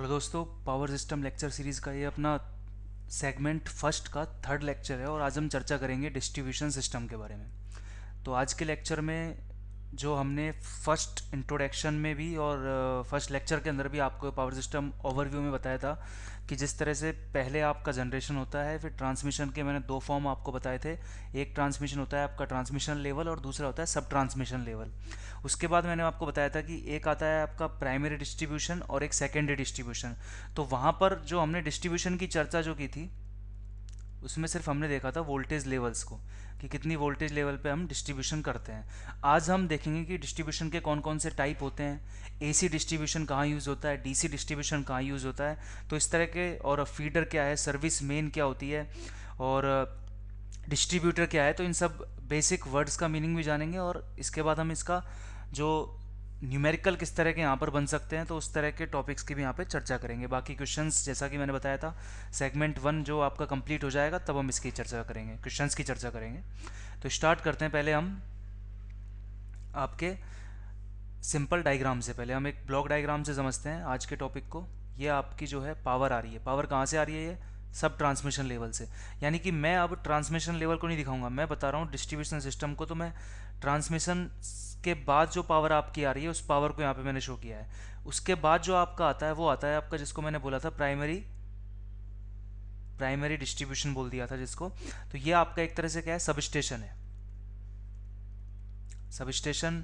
hello दोस्तों power system lecture series का ये अपना सेगमेंट फर्स्ट का थर्ड लेक्चर है और आज हम चर्चा करेंगे डिस्ट्रीब्यूशन सिस्टम के बारे में तो आज के लेक्चर में जो हमने फर्स्ट इंट्रोडक्शन में भी और फर्स्ट लेक्चर के अंदर भी आपको पावर सिस्टम ओवरव्यू में बताया था कि जिस तरह से पहले आपका जनरेशन होता है फिर ट्रांसमिशन के मैंने दो फॉर्म आपको बताए थे एक ट्रांसमिशन होता है आपका ट्रांसमिशन लेवल और दूसरा होता है सब ट्रांसमिशन लेवल उसके बाद मैंने आपको बताया था कि एक आता है आपका प्राइमरी डिस्ट्रीब्यूशन और एक सेकेंडरी डिस्ट्रीब्यूशन तो वहाँ पर जो हमने डिस्ट्रीब्यूशन की चर्चा जो की थी उसमें सिर्फ हमने देखा था वोल्टेज लेवल्स को कि कितनी वोल्टेज लेवल पे हम डिस्ट्रीब्यूशन करते हैं आज हम देखेंगे कि डिस्ट्रीब्यूशन के कौन कौन से टाइप होते हैं एसी डिस्ट्रीब्यूशन कहाँ यूज़ होता है डीसी डिस्ट्रीब्यूशन कहाँ यूज़ होता है तो इस तरह के और फीडर क्या है सर्विस मेन क्या होती है और डिस्ट्रीब्यूटर क्या है तो इन सब बेसिक वर्ड्स का मीनिंग भी जानेंगे और इसके बाद हम इसका जो न्यूमेरिकल किस तरह के यहाँ पर बन सकते हैं तो उस तरह के टॉपिक्स की भी यहाँ पे चर्चा करेंगे बाकी क्वेश्चंस जैसा कि मैंने बताया था सेगमेंट वन जो आपका कंप्लीट हो जाएगा तब हम इसकी चर्चा करेंगे क्वेश्चंस की चर्चा करेंगे तो स्टार्ट करते हैं पहले हम आपके सिंपल डायग्राम से पहले हम एक ब्लॉक डायग्राम से समझते हैं आज के टॉपिक को ये आपकी जो है पावर आ रही है पावर कहाँ से आ रही है ये सब ट्रांसमिशन लेवल से यानी कि मैं अब ट्रांसमिशन लेवल को नहीं दिखाऊंगा मैं बता रहा हूँ डिस्ट्रीब्यूशन सिस्टम को तो मैं ट्रांसमिशन के बाद जो पावर आपकी आ रही है उस पावर को यहाँ पे मैंने शो किया है उसके बाद जो आपका आता है वो आता है आपका जिसको मैंने बोला था प्राइमरी प्राइमरी डिस्ट्रीब्यूशन बोल दिया था जिसको तो ये आपका एक तरह से क्या है सब स्टेशन है सब स्टेशन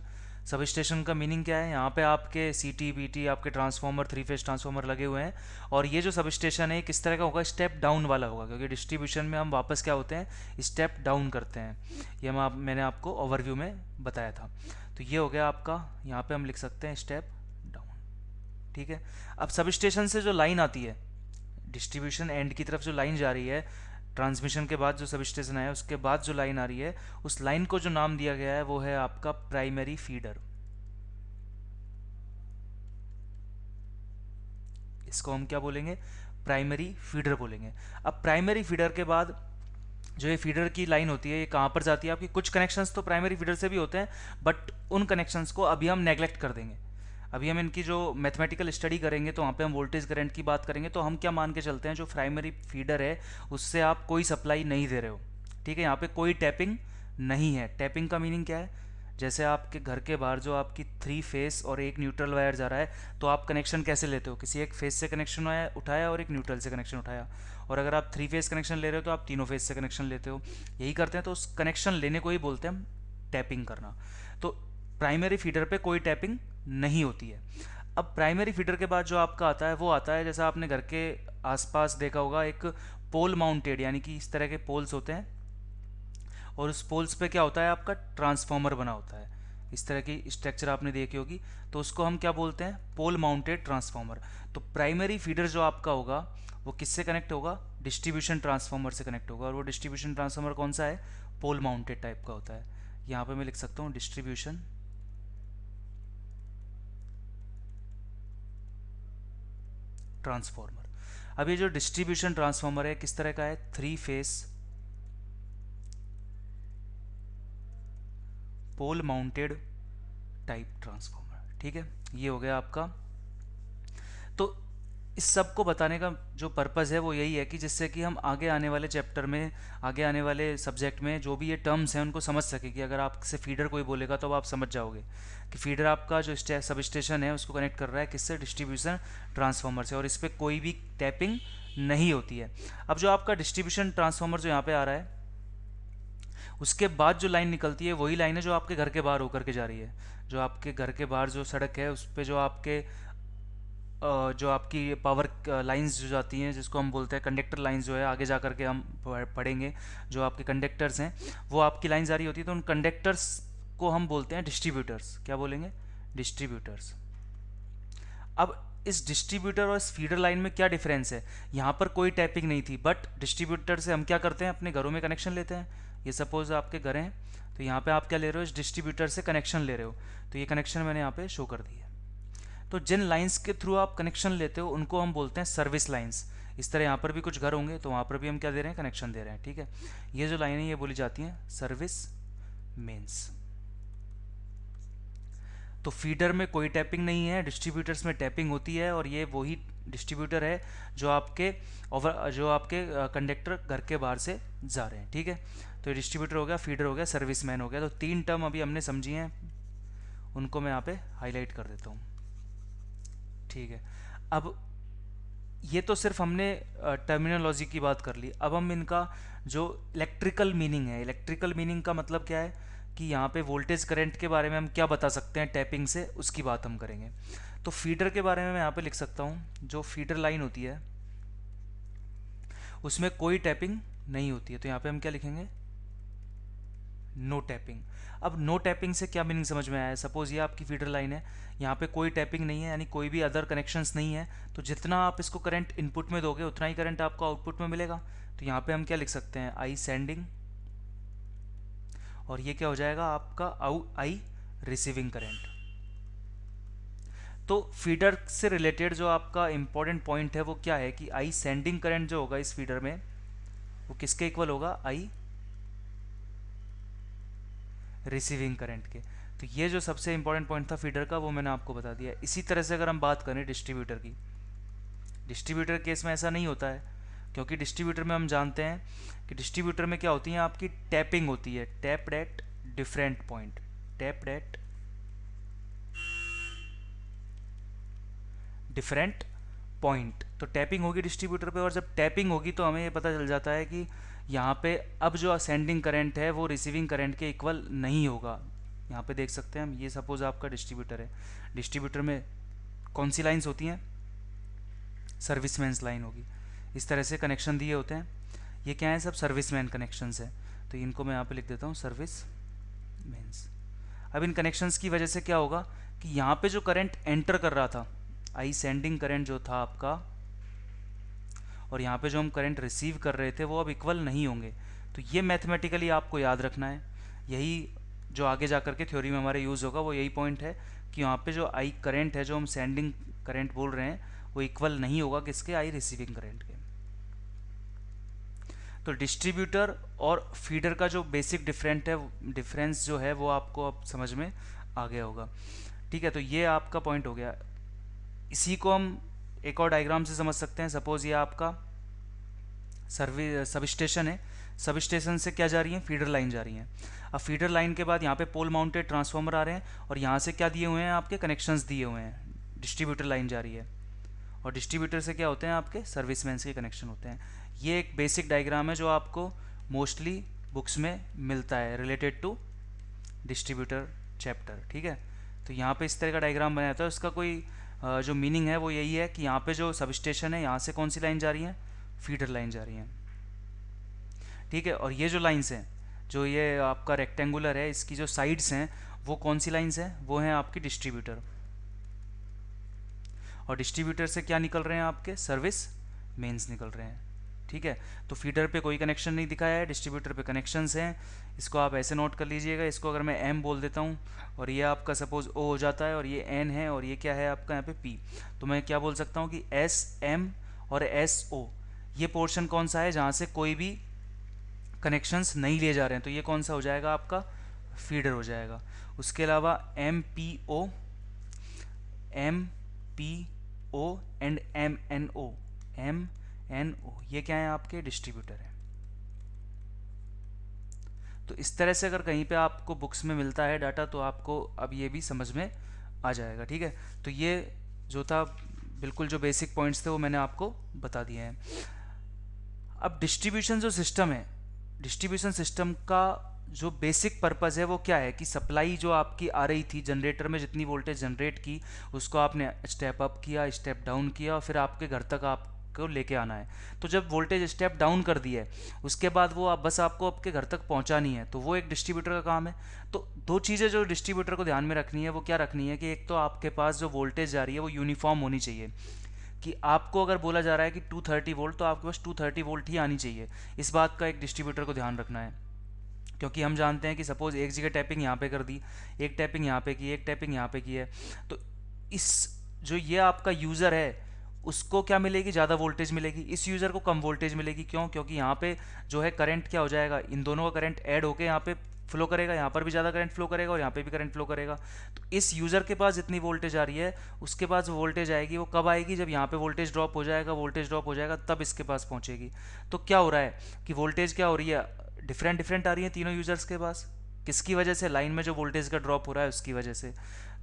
सब स्टेशन का मीनिंग क्या है यहाँ पे आपके सी टी बी टी आपके ट्रांसफार्मर थ्री फेज ट्रांसफार्मर लगे हुए हैं और ये जो सब स्टेशन है किस तरह का होगा स्टेप डाउन वाला होगा क्योंकि डिस्ट्रीब्यूशन में हम वापस क्या होते हैं स्टेप डाउन करते हैं ये हम आप मैंने आपको ओवरव्यू में बताया था तो ये हो गया आपका यहाँ पर हम लिख सकते हैं स्टेप डाउन ठीक है अब सब स्टेशन से जो लाइन आती है डिस्ट्रीब्यूशन एंड की तरफ जो लाइन जा रही है ट्रांसमिशन के बाद जो सब स्टेशन आया उसके बाद जो लाइन आ रही है उस लाइन को जो नाम दिया गया है वो है आपका प्राइमरी फीडर इसको हम क्या बोलेंगे प्राइमरी फीडर बोलेंगे अब प्राइमरी फीडर के बाद जो ये फीडर की लाइन होती है ये कहाँ पर जाती है आपकी कुछ कनेक्शंस तो प्राइमरी फीडर से भी होते हैं बट उन कनेक्शंस को अभी हम नेग्लेक्ट कर देंगे अभी हम इनकी जो मैथमेटिकल स्टडी करेंगे तो वहाँ पे हम वोल्टेज करंट की बात करेंगे तो हम क्या मान के चलते हैं जो प्राइमरी फीडर है उससे आप कोई सप्लाई नहीं दे रहे हो ठीक है यहाँ पे कोई टैपिंग नहीं है टैपिंग का मीनिंग क्या है जैसे आपके घर के बाहर जो आपकी थ्री फेस और एक न्यूट्रल वायर जा रहा है तो आप कनेक्शन कैसे लेते हो किसी एक फेस से कनेक्शन उठाया और एक न्यूट्रल से कनेक्शन उठाया और अगर आप थ्री फेस कनेक्शन ले रहे हो तो आप तीनों फेस से कनेक्शन लेते हो यही करते हैं तो उस कनेक्शन लेने को ही बोलते हैं हम टैपिंग करना तो प्राइमरी फीडर पे कोई टैपिंग नहीं होती है अब प्राइमरी फीडर के बाद जो आपका आता है वो आता है जैसा आपने घर के आसपास देखा होगा एक पोल माउंटेड यानी कि इस तरह के पोल्स होते हैं और उस पोल्स पे क्या होता है आपका ट्रांसफार्मर बना होता है इस तरह की स्ट्रक्चर आपने देखी होगी तो उसको हम क्या बोलते हैं पोल माउंटेड ट्रांसफार्मर तो प्राइमरी फीडर जो आपका होगा वो किससे कनेक्ट होगा डिस्ट्रीब्यूशन ट्रांसफार्मर से कनेक्ट होगा और वो डिस्ट्रीब्यूशन ट्रांसफार्मर कौन सा है पोल माउंटेड टाइप का होता है यहाँ पे मैं लिख सकता हूँ डिस्ट्रीब्यूशन ट्रांसफार्मर अब ये जो डिस्ट्रीब्यूशन ट्रांसफार्मर है किस तरह का है three phase pole mounted type transformer ठीक है ये हो गया आपका इस सब को बताने का जो पर्पज़ है वो यही है कि जिससे कि हम आगे आने वाले चैप्टर में आगे आने वाले सब्जेक्ट में जो भी ये टर्म्स हैं उनको समझ सके कि अगर आपसे फीडर कोई बोलेगा तो आप समझ जाओगे कि फीडर आपका जो सब स्टेशन है उसको कनेक्ट कर रहा है किससे डिस्ट्रीब्यूशन ट्रांसफार्मर से और इस पर कोई भी टैपिंग नहीं होती है अब जो आपका डिस्ट्रीब्यूशन ट्रांसफार्मर जो यहाँ पर आ रहा है उसके बाद जो लाइन निकलती है वही लाइन है जो आपके घर के बाहर होकर के जा रही है जो आपके घर के बाहर जो सड़क है उस पर जो आपके जो आपकी पावर लाइंस जो जाती हैं जिसको हम बोलते हैं कंडक्टर लाइंस जो है आगे जा करके हम पढ़ेंगे जो आपके कंडक्टर्स हैं वो आपकी लाइन जारी होती है तो उन कंडक्टर्स को हम बोलते हैं डिस्ट्रीब्यूटर्स क्या बोलेंगे डिस्ट्रीब्यूटर्स अब इस डिस्ट्रीब्यूटर और इस फीडर लाइन में क्या डिफरेंस है यहाँ पर कोई टैपिंग नहीं थी बट डिस्ट्रीब्यूटर से हम क्या करते हैं अपने घरों में कनेक्शन लेते हैं ये सपोज आपके घर हैं तो यहाँ पे आप क्या ले रहे हो इस डिस्ट्रीब्यूटर से कनेक्शन ले रहे हो तो ये कनेक्शन मैंने यहाँ पे शो कर दिया तो जिन लाइन्स के थ्रू आप कनेक्शन लेते हो उनको हम बोलते हैं सर्विस लाइन्स इस तरह यहाँ पर भी कुछ घर होंगे तो वहाँ पर भी हम क्या दे रहे हैं कनेक्शन दे रहे हैं ठीक है ये जो लाइनें ये बोली जाती हैं सर्विस मेन्स तो फीडर में कोई टैपिंग नहीं है डिस्ट्रीब्यूटर्स में टैपिंग होती है और ये वही डिस्ट्रीब्यूटर है जो आपके ओवर जो आपके कंडक्टर घर के बाहर से जा रहे हैं ठीक है तो डिस्ट्रीब्यूटर हो गया फीडर हो गया सर्विस मैन हो गया तो तीन टर्म अभी हमने समझी हैं उनको मैं यहाँ पे हाईलाइट कर देता हूँ ठीक है अब ये तो सिर्फ हमने टर्मिनोलॉजी की बात कर ली अब हम इनका जो इलेक्ट्रिकल मीनिंग है इलेक्ट्रिकल मीनिंग का मतलब क्या है कि यहाँ पे वोल्टेज करंट के बारे में हम क्या बता सकते हैं टैपिंग से उसकी बात हम करेंगे तो फीडर के बारे में मैं यहाँ पे लिख सकता हूँ जो फीडर लाइन होती है उसमें कोई टैपिंग नहीं होती है तो यहाँ पे हम क्या लिखेंगे नो टैपिंग अब नो टैपिंग से क्या मीनिंग समझ में आया सपोज ये आपकी फीडर लाइन है यहाँ पे कोई टैपिंग नहीं है यानी कोई भी अदर कनेक्शंस नहीं है तो जितना आप इसको करंट इनपुट में दोगे उतना ही करंट आपको आउटपुट में मिलेगा तो यहाँ पे हम क्या लिख सकते हैं आई सेंडिंग और ये क्या हो जाएगा आपका आउ आई रिसीविंग करेंट तो फीडर से रिलेटेड जो आपका इंपॉर्टेंट पॉइंट है वो क्या है कि आई सेंडिंग करंट जो होगा इस फीडर में वो किसके इक्वल होगा आई रिसीविंग करंट के तो ये जो सबसे इंपॉर्टेंट पॉइंट था फीडर का वो मैंने आपको बता दिया इसी तरह से अगर हम बात करें डिस्ट्रीब्यूटर की डिस्ट्रीब्यूटर केस में ऐसा नहीं होता है क्योंकि डिस्ट्रीब्यूटर में हम जानते हैं कि डिस्ट्रीब्यूटर में क्या होती है आपकी टैपिंग होती है tap that different point tap that different point तो टैपिंग होगी डिस्ट्रीब्यूटर पे और जब टैपिंग होगी तो हमें ये पता चल जाता है कि यहाँ पे अब जो असेंडिंग करंट है वो रिसीविंग करंट के इक्वल नहीं होगा यहाँ पे देख सकते हैं हम ये सपोज आपका डिस्ट्रीब्यूटर है डिस्ट्रीब्यूटर में कौन सी लाइन्स होती हैं मैंस लाइन होगी इस तरह से कनेक्शन दिए होते हैं ये क्या है सब सर्विसमैन कनेक्शंस है तो इनको मैं यहाँ पे लिख देता हूँ सर्विस मैंस अब इन कनेक्शंस की वजह से क्या होगा कि यहाँ पे जो करंट एंटर कर रहा था आई सेंडिंग करंट जो था आपका और यहाँ पे जो हम करंट रिसीव कर रहे थे वो अब इक्वल नहीं होंगे तो ये मैथमेटिकली आपको याद रखना है यही जो आगे जा करके थ्योरी में हमारे यूज़ होगा वो यही पॉइंट है कि यहाँ पे जो आई करंट है जो हम सेंडिंग करंट बोल रहे हैं वो इक्वल नहीं होगा किसके आई रिसीविंग करंट के तो डिस्ट्रीब्यूटर और फीडर का जो बेसिक डिफरेंट है डिफरेंस जो है वो आपको अब समझ में आ गया होगा ठीक है तो ये आपका पॉइंट हो गया इसी को हम एक और डायग्राम से समझ सकते हैं सपोज ये आपका सर्विस सब स्टेशन है सब स्टेशन से क्या जा रही है फीडर लाइन जा रही है अब फीडर लाइन के बाद यहाँ पे पोल माउंटेड ट्रांसफार्मर आ रहे हैं और यहाँ से क्या दिए हुए हैं आपके कनेक्शंस दिए हुए हैं डिस्ट्रीब्यूटर लाइन जा रही है और डिस्ट्रीब्यूटर से क्या होते हैं आपके सर्विसमैन के कनेक्शन होते हैं ये एक बेसिक डायग्राम है जो आपको मोस्टली बुक्स में मिलता है रिलेटेड टू डिस्ट्रीब्यूटर चैप्टर ठीक है तो यहाँ पर इस तरह का डायग्राम बनाया जाता है उसका कोई जो मीनिंग है वो यही है कि यहाँ पे जो सब स्टेशन है यहाँ से कौन सी लाइन जा रही है फीडर लाइन जा रही है ठीक है और ये जो लाइन्स हैं जो ये आपका रेक्टेंगुलर है इसकी जो साइड्स हैं वो कौन सी लाइन्स हैं वो हैं आपकी डिस्ट्रीब्यूटर और डिस्ट्रीब्यूटर से क्या निकल रहे हैं आपके सर्विस मेंस निकल रहे हैं ठीक है तो फीडर पे कोई कनेक्शन नहीं दिखाया है डिस्ट्रीब्यूटर पे कनेक्शंस हैं इसको आप ऐसे नोट कर लीजिएगा इसको अगर मैं एम बोल देता हूँ और ये आपका सपोज ओ हो जाता है और ये एन है और ये क्या है आपका यहाँ पे पी तो मैं क्या बोल सकता हूँ कि एस एम और एस ओ ये पोर्शन कौन सा है जहाँ से कोई भी कनेक्शंस नहीं लिए जा रहे हैं तो ये कौन सा हो जाएगा आपका फीडर हो जाएगा उसके अलावा M P O M P O and M N O M N O ये क्या है आपके डिस्ट्रीब्यूटर है तो इस तरह से अगर कहीं पे आपको बुक्स में मिलता है डाटा तो आपको अब ये भी समझ में आ जाएगा ठीक है तो ये जो था बिल्कुल जो बेसिक पॉइंट्स थे वो मैंने आपको बता दिए हैं अब डिस्ट्रीब्यूशन जो सिस्टम है डिस्ट्रीब्यूशन सिस्टम का जो बेसिक पर्पज़ है वो क्या है कि सप्लाई जो आपकी आ रही थी जनरेटर में जितनी वोल्टेज जनरेट की उसको आपने स्टेप अप किया स्टेप डाउन किया और फिर आपके घर तक आप को लेके आना है तो जब वोल्टेज स्टेप डाउन कर दिया है उसके बाद वो आप बस आपको आपके घर तक पहुंचानी है तो वो एक डिस्ट्रीब्यूटर का काम है तो दो चीज़ें जो डिस्ट्रीब्यूटर को ध्यान में रखनी है वो क्या रखनी है कि एक तो आपके पास जो वोल्टेज जा रही है वो यूनिफॉर्म होनी चाहिए कि आपको अगर बोला जा रहा है कि टू वोल्ट तो आपके पास टू वोल्ट ही आनी चाहिए इस बात का एक डिस्ट्रीब्यूटर को ध्यान रखना है क्योंकि हम जानते हैं कि सपोज़ एक जगह टैपिंग यहाँ पे कर दी एक टैपिंग यहाँ पे की एक टैपिंग यहाँ पे की है तो इस जो ये आपका यूज़र है उसको क्या मिलेगी ज़्यादा वोल्टेज मिलेगी इस यूज़र को कम वोल्टेज मिलेगी क्यों क्योंकि यहाँ पे जो है करंट क्या हो जाएगा इन दोनों का करंट ऐड होकर यहाँ पे फ्लो करेगा यहाँ पर भी ज़्यादा करंट फ्लो करेगा और यहाँ पे भी करंट फ्लो करेगा तो इस यूज़र के पास जितनी वोल्टेज आ रही है उसके पास वोल्टेज आएगी वो कब आएगी जब यहाँ पे वोल्टेज ड्रॉप हो जाएगा वोल्टेज ड्रॉप हो जाएगा तब इसके पास पहुँचेगी तो क्या हो रहा है कि वोल्टेज क्या हो रही है डिफरेंट डिफरेंट आ रही है तीनों यूज़र्स के पास किसकी वजह से लाइन में जो वोल्टेज का ड्रॉप हो रहा है उसकी वजह से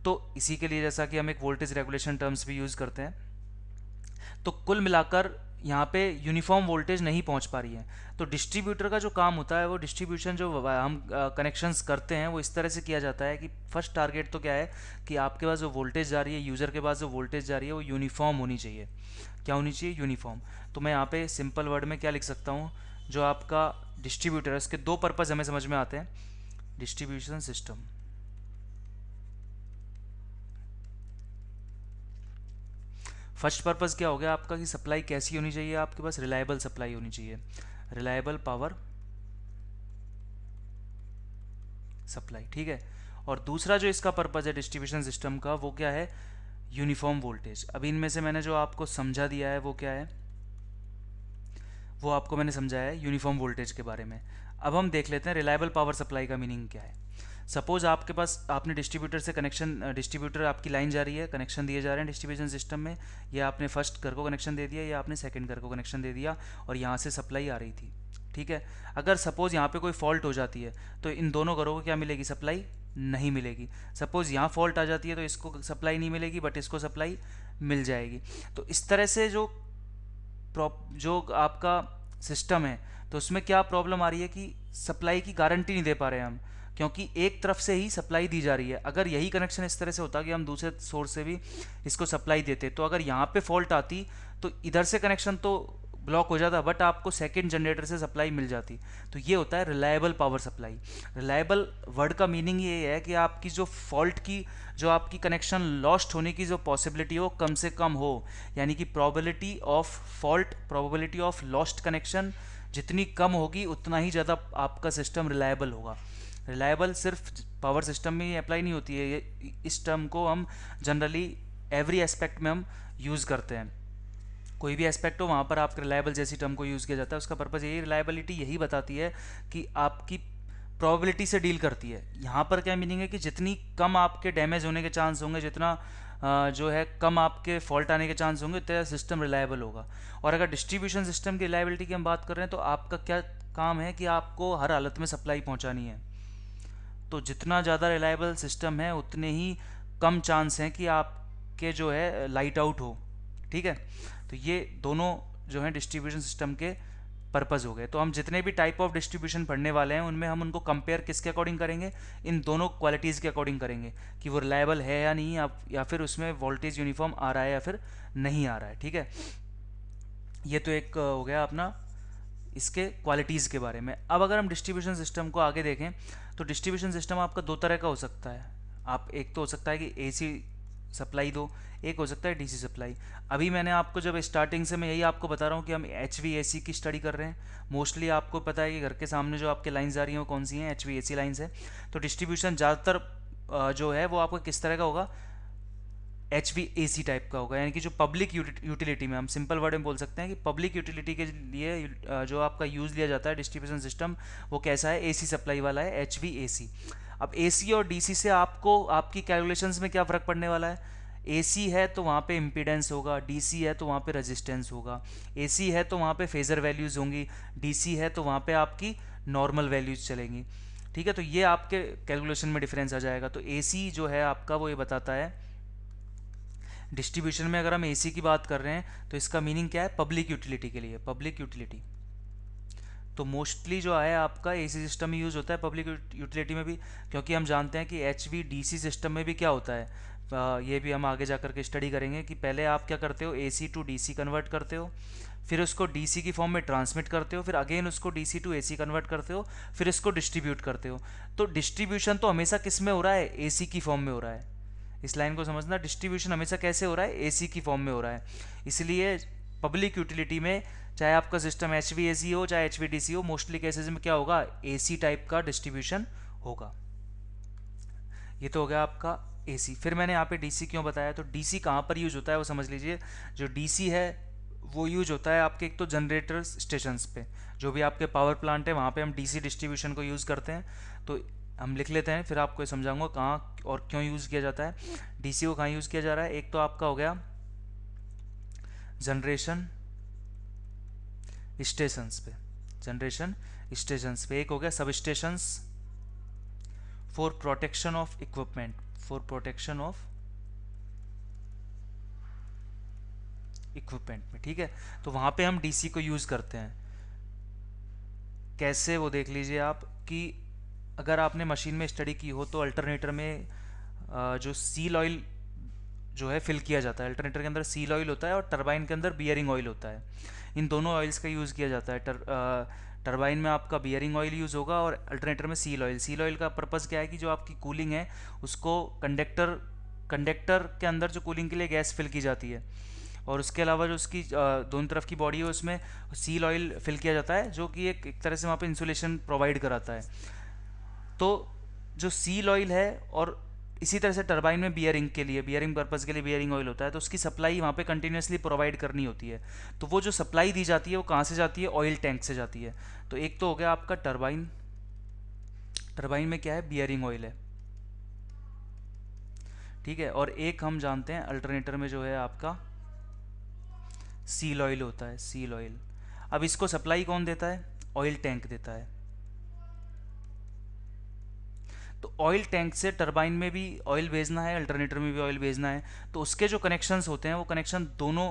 तो इसी के लिए जैसा कि हम एक वोल्टेज रेगुलेशन टर्म्स भी यूज़ करते हैं तो कुल मिलाकर यहाँ पे यूनिफॉर्म वोल्टेज नहीं पहुँच पा रही है तो डिस्ट्रीब्यूटर का जो काम होता है वो डिस्ट्रीब्यूशन जो हम कनेक्शंस करते हैं वो इस तरह से किया जाता है कि फर्स्ट टारगेट तो क्या है कि आपके पास जो वोल्टेज जा रही है यूज़र के पास जो वोल्टेज जा रही है वो यूनिफॉर्म होनी चाहिए क्या होनी चाहिए यूनिफॉर्म तो मैं यहाँ पे सिंपल वर्ड में क्या लिख सकता हूँ जो आपका डिस्ट्रीब्यूटर है उसके दो पर्पज़ हमें समझ में आते हैं डिस्ट्रीब्यूशन सिस्टम फर्स्ट पर्पज़ क्या हो गया आपका कि सप्लाई कैसी होनी चाहिए आपके पास रिलायबल सप्लाई होनी चाहिए रिलायबल पावर सप्लाई ठीक है और दूसरा जो इसका पर्पज़ है डिस्ट्रीब्यूशन सिस्टम का वो क्या है यूनिफॉर्म वोल्टेज अभी इनमें से मैंने जो आपको समझा दिया है वो क्या है वो आपको मैंने समझाया है यूनिफॉर्म वोल्टेज के बारे में अब हम देख लेते हैं रिलायबल पावर सप्लाई का मीनिंग क्या है सपोज़ आपके पास आपने डिस्ट्रीब्यूटर से कनेक्शन डिस्ट्रीब्यूटर आपकी लाइन जा रही है कनेक्शन दिए जा रहे हैं डिस्ट्रीब्यूशन सिस्टम में या आपने फर्स्ट घर को कनेक्शन दे दिया या आपने सेकेंड घर को कनेक्शन दे दिया और यहाँ से सप्लाई आ रही थी ठीक है अगर सपोज़ यहाँ पे कोई फॉल्ट हो जाती है तो इन दोनों घरों को क्या मिलेगी सप्लाई नहीं मिलेगी सपोज़ यहाँ फॉल्ट आ जाती है तो इसको सप्लाई नहीं मिलेगी बट इसको सप्लाई मिल जाएगी तो इस तरह से जो प्रॉप जो आपका सिस्टम है तो उसमें क्या प्रॉब्लम आ रही है कि सप्लाई की गारंटी नहीं दे पा रहे हम क्योंकि एक तरफ से ही सप्लाई दी जा रही है अगर यही कनेक्शन इस तरह से होता कि हम दूसरे सोर्स से भी इसको सप्लाई देते तो अगर यहाँ पे फॉल्ट आती तो इधर से कनेक्शन तो ब्लॉक हो जाता बट आपको सेकेंड जनरेटर से सप्लाई मिल जाती तो ये होता है reliable power supply reliable word का मीनिंग ये है कि आपकी जो फॉल्ट की जो आपकी कनेक्शन लॉस्ट होने की जो पॉसिबिलिटी हो कम से कम हो यानी कि probability of fault probability of lost connection जितनी कम होगी उतना ही ज़्यादा आपका सिस्टम रिलायबल होगा रिलायबल सिर्फ पावर सिस्टम में ही अप्लाई नहीं होती है ये इस टर्म को हम जनरली एवरी एस्पेक्ट में हम यूज़ करते हैं कोई भी एस्पेक्ट हो वहाँ पर आप रिलायबल जैसी टर्म को यूज़ किया जाता है उसका पर्पज़ यही रिलायबिलिटी यही बताती है कि आपकी प्रोबेबिलिटी से डील करती है यहाँ पर क्या मीनिंग है कि जितनी कम आपके डैमेज होने के चांस होंगे जितना जो है कम आपके फॉल्ट आने के चांस होंगे उतना सिस्टम रिलायबल होगा और अगर डिस्ट्रीब्यूशन सिस्टम की रिलायबिलिटी की हम बात कर रहे हैं तो आपका क्या काम है कि आपको हर हालत में सप्लाई पहुँचानी है तो जितना ज़्यादा रिलायबल सिस्टम है उतने ही कम चांस हैं कि आपके जो है लाइट आउट हो ठीक है तो ये दोनों जो हैं डिस्ट्रीब्यूशन सिस्टम के पर्पज़ हो गए तो हम जितने भी टाइप ऑफ डिस्ट्रीब्यूशन पढ़ने वाले हैं उनमें हम उनको कंपेयर किसके अकॉर्डिंग करेंगे इन दोनों क्वालिटीज़ के अकॉर्डिंग करेंगे कि वो रिलायबल है या नहीं आप या फिर उसमें वोल्टेज यूनिफॉर्म आ रहा है या फिर नहीं आ रहा है ठीक है ये तो एक हो गया अपना इसके क्वालिटीज़ के बारे में अब अगर हम डिस्ट्रीब्यूशन सिस्टम को आगे देखें तो डिस्ट्रीब्यूशन सिस्टम आपका दो तरह का हो सकता है आप एक तो हो सकता है कि एसी सप्लाई दो एक हो सकता है डीसी सप्लाई अभी मैंने आपको जब स्टार्टिंग से मैं यही आपको बता रहा हूँ कि हम एच वी की स्टडी कर रहे हैं मोस्टली आपको पता है कि घर के सामने जो आपके लाइन्स आ रही हैं वो कौन सी हैं एच वी लाइन्स हैं तो डिस्ट्रीब्यूशन ज़्यादातर जो है वो आपका किस तरह का होगा H V A C type का होगा यानी कि जो पब्लिक यूटिलिटी में हम सिंपल वर्ड में बोल सकते हैं कि पब्लिक यूटिलिटी के लिए जो आपका यूज़ लिया जाता है डिस्ट्रीब्यूशन सिस्टम वो कैसा है ए सी सप्लाई वाला है एच वी ए सी अब ए सी और डी सी से आपको आपकी कैलकुलेशंस में क्या फ़र्क पड़ने वाला है ए सी है तो वहाँ पे इम्पीडेंस होगा डी सी है तो वहाँ पे रेजिस्टेंस होगा ए सी है तो वहाँ पे फेज़र वैल्यूज़ होंगी डी सी है तो वहाँ पे आपकी नॉर्मल वैल्यूज़ चलेंगी ठीक है तो ये आपके कैलकुलेशन में डिफरेंस आ जाएगा तो ए सी जो है आपका वो ये बताता है डिस्ट्रीब्यूशन में अगर हम एसी की बात कर रहे हैं तो इसका मीनिंग क्या है पब्लिक यूटिलिटी के लिए पब्लिक यूटिलिटी तो मोस्टली जो है आपका एसी सिस्टम यूज़ होता है पब्लिक यूटिलिटी में भी क्योंकि हम जानते हैं कि एच डीसी सिस्टम में भी क्या होता है ये भी हम आगे जा के स्टडी करेंगे कि पहले आप क्या करते हो ए टू डी कन्वर्ट करते हो फिर उसको डी की फॉर्म में ट्रांसमिट करते हो फिर अगेन उसको डी टू ए कन्वर्ट करते हो फिर इसको डिस्ट्रीब्यूट करते हो तो डिस्ट्रीब्यूशन तो हमेशा किस में हो रहा है ए की फॉर्म में हो रहा है इस लाइन को समझना डिस्ट्रीब्यूशन हमेशा कैसे हो रहा है एसी की फॉर्म में हो रहा है इसलिए पब्लिक यूटिलिटी में चाहे आपका सिस्टम एच हो चाहे एच हो मोस्टली केसेज में क्या होगा ए टाइप का डिस्ट्रीब्यूशन होगा ये तो हो गया आपका ए फिर मैंने यहाँ पे डी क्यों बताया तो डी सी पर यूज होता है वो समझ लीजिए जो डी है वो यूज होता है आपके एक तो जनरेटर स्टेशंस पे जो भी आपके पावर प्लांट है वहाँ पे हम डीसी डिस्ट्रीब्यूशन को यूज़ करते हैं तो हम लिख लेते हैं फिर आपको समझाऊंगा कहाँ और क्यों यूज़ किया जाता है डीसी को कहाँ यूज़ किया जा रहा है एक तो आपका हो गया जनरेशन स्टेशंस पे जनरेशन स्टेशंस पे एक हो गया substations for protection of equipment for protection of equipment में ठीक है तो वहां पे हम डीसी को यूज़ करते हैं कैसे वो देख लीजिए आप कि अगर आपने मशीन में स्टडी की हो तो अल्टरनेटर में जो सील ऑयल जो है फिल किया जाता है अल्टरनेटर के अंदर सील ऑयल होता है और टरबाइन के अंदर बियरिंग ऑयल होता है इन दोनों ऑयल्स का यूज़ किया जाता है टर, टरबाइन में आपका बियरिंग ऑयल यूज़ होगा और अल्टरनेटर में सील ऑयल सील ऑयल का पर्पज़ क्या है कि जो आपकी कूलिंग है उसको कंडक्टर कंडक्टर के अंदर जो कूलिंग के लिए गैस फिल की जाती है और उसके अलावा जो उसकी दोनों तरफ की बॉडी है उसमें सील ऑयल फिल किया जाता है जो कि एक एक तरह से वहाँ पर इंसुलेशन प्रोवाइड कराता है तो जो सील ऑयल है और इसी तरह से टरबाइन में बियरिंग के लिए बियरिंग पर्पज़ के लिए बियरिंग ऑयल होता है तो उसकी सप्लाई वहाँ पे कंटिन्यूसली प्रोवाइड करनी होती है तो वो जो सप्लाई दी जाती है वो कहाँ से जाती है ऑयल टैंक से जाती है तो एक तो हो गया आपका टर्बाइन टर्बाइन में क्या है बियरिंग ऑयल है ठीक है और एक हम जानते हैं अल्टरनेटर में जो है आपका सील ऑयल होता है सील ऑयल अब इसको सप्लाई कौन देता है ऑयल टैंक देता है तो ऑयल टैंक से टरबाइन में भी ऑयल भेजना है अल्टरनेटर में भी ऑयल भेजना है तो उसके जो कनेक्शंस होते हैं वो कनेक्शन दोनों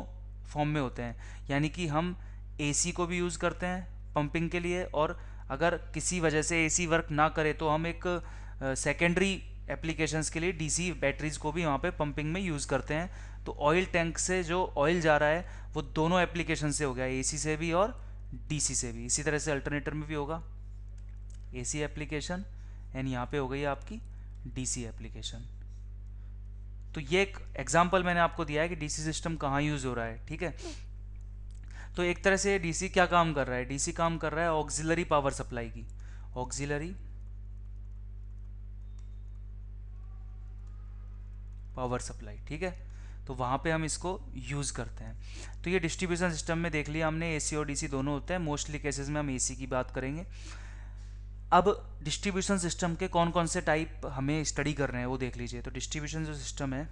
फॉर्म में होते हैं यानी कि हम एसी को भी यूज़ करते हैं पंपिंग के लिए और अगर किसी वजह से एसी वर्क ना करे तो हम एक सेकेंडरी एप्लीकेशंस के लिए डीसी बैटरीज को भी वहाँ पे पंपिंग में यूज़ करते हैं तो ऑयल टैंक से जो ऑयल जा रहा है वो दोनों एप्लीकेशन से हो गया एसी से भी और डीसी से भी इसी तरह से अल्टरनेटर में भी होगा एसी एप्लीकेशन एंड यहाँ पे हो गई आपकी डीसी एप्लीकेशन तो ये एक एग्जाम्पल मैंने आपको दिया है कि डीसी सिस्टम कहाँ यूज़ हो रहा है ठीक है तो एक तरह से डीसी क्या काम कर रहा है डीसी काम कर रहा है ऑक्सिलरी पावर सप्लाई की ऑक्सिलरी पावर सप्लाई ठीक है तो वहाँ पे हम इसको यूज़ करते हैं तो ये डिस्ट्रीब्यूशन सिस्टम में देख लिया हमने एसी और डीसी दोनों होते हैं मोस्टली केसेस में हम एसी की बात करेंगे अब डिस्ट्रीब्यूशन सिस्टम के कौन कौन से टाइप हमें स्टडी कर रहे हैं वो देख लीजिए तो डिस्ट्रीब्यूशन जो सिस्टम है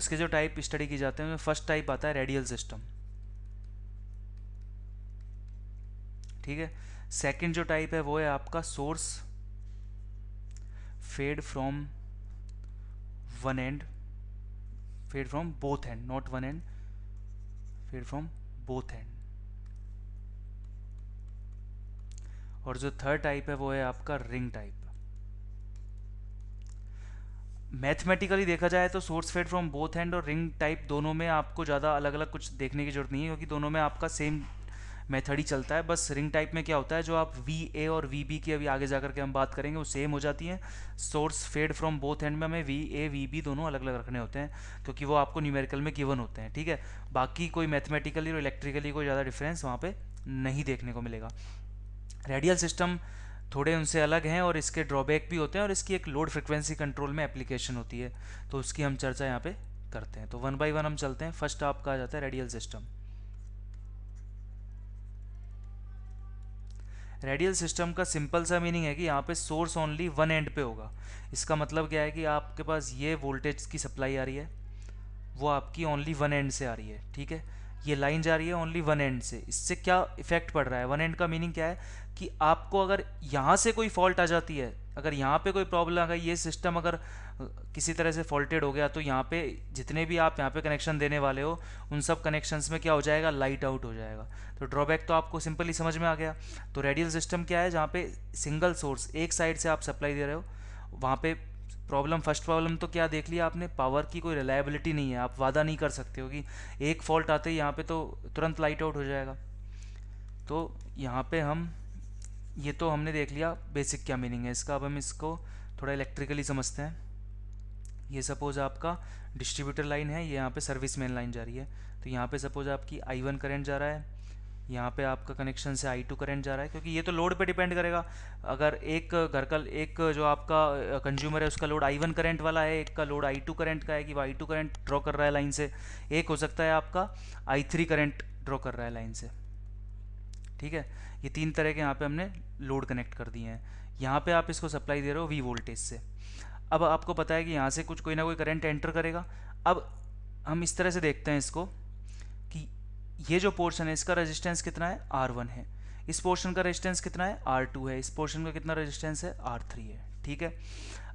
उसके जो टाइप स्टडी किए जाते हैं फर्स्ट टाइप आता है रेडियल सिस्टम ठीक है सेकंड जो टाइप है वो है आपका source fed from one end fed from both end not one end fed from both end और जो थर्ड टाइप है वो है आपका रिंग टाइप मैथमेटिकली देखा जाए तो source fed from both end और रिंग टाइप दोनों में आपको ज़्यादा अलग अलग कुछ देखने की जरूरत नहीं है क्योंकि दोनों में आपका सेम मेथड ही चलता है बस रिंग टाइप में क्या होता है जो आप वी ए और वी बी की अभी आगे जा के हम बात करेंगे वो सेम हो जाती है source fed from both end में हमें वी ए वी बी दोनों अलग अलग रखने होते हैं क्योंकि वो आपको न्यूमेरिकल में गिवन होते हैं ठीक है बाकी कोई मैथमेटिकली और इलेक्ट्रिकली कोई ज़्यादा डिफरेंस वहाँ पर नहीं देखने को मिलेगा रेडियल सिस्टम थोड़े उनसे अलग हैं और इसके ड्रॉबैक भी होते हैं और इसकी एक लोड फ्रिक्वेंसी कंट्रोल में एप्लीकेशन होती है तो उसकी हम चर्चा यहाँ पर करते हैं तो वन बाई वन हम चलते हैं फर्स्ट आपका आ जाता है रेडियल सिस्टम रेडियल सिस्टम का सिंपल सा मीनिंग है कि यहाँ पे सोर्स ओनली वन एंड पे होगा इसका मतलब क्या है कि आपके पास ये वोल्टेज की सप्लाई आ रही है वो आपकी ओनली वन एंड से आ रही है ठीक है ये लाइन जा रही है ओनली वन एंड से इससे क्या इफेक्ट पड़ रहा है वन एंड का मीनिंग क्या है कि आपको अगर यहाँ से कोई फॉल्ट आ जाती है अगर यहाँ पे कोई प्रॉब्लम आ गई ये सिस्टम अगर किसी तरह से फॉल्टेड हो गया तो यहाँ पे जितने भी आप यहाँ पे कनेक्शन देने वाले हो उन सब कनेक्शंस में क्या हो जाएगा लाइट आउट हो जाएगा तो ड्रॉबैक तो आपको सिंपली समझ में आ गया तो रेडियल सिस्टम क्या है जहाँ पे सिंगल सोर्स एक साइड से आप सप्लाई दे रहे हो वहाँ पे प्रॉब्लम फर्स्ट प्रॉब्लम तो क्या देख लिया आपने पावर की कोई रिलायबिलिटी नहीं है आप वादा नहीं कर सकते हो कि एक फॉल्ट आते ही यहाँ पे तो तुरंत लाइट आउट हो जाएगा तो यहाँ पे हम ये तो हमने देख लिया बेसिक क्या मीनिंग है इसका अब हम इसको थोड़ा इलेक्ट्रिकली समझते हैं ये सपोज़ आपका डिस्ट्रीब्यूटर लाइन है ये यहाँ पे सर्विस मेन लाइन जा रही है तो यहाँ पे सपोज़ आपकी आई वन करेंट जा रहा है यहाँ पे आपका कनेक्शन से आई टू करेंट जा रहा है क्योंकि ये तो लोड पे डिपेंड करेगा अगर एक घर का एक जो आपका कंज्यूमर है उसका लोड आई वन करेंट वाला है एक का लोड आई टू करेंट का है कि वो आई टू करेंट ड्रॉ कर रहा है लाइन से एक हो सकता है आपका आई थ्री करेंट ड्रॉ कर रहा है लाइन से ठीक है ये तीन तरह के यहाँ पे हमने लोड कनेक्ट कर दिए हैं यहाँ पे आप इसको सप्लाई दे रहे हो वी वोल्टेज से अब आपको पता है कि यहाँ से कुछ कोई ना कोई करंट एंटर करेगा अब हम इस तरह से देखते हैं इसको कि ये जो पोर्शन है इसका रेजिस्टेंस कितना है आर वन है इस पोर्शन का रेजिस्टेंस कितना है आर टू है इस पोर्शन का कितना रेजिस्टेंस है आर थ्री है ठीक है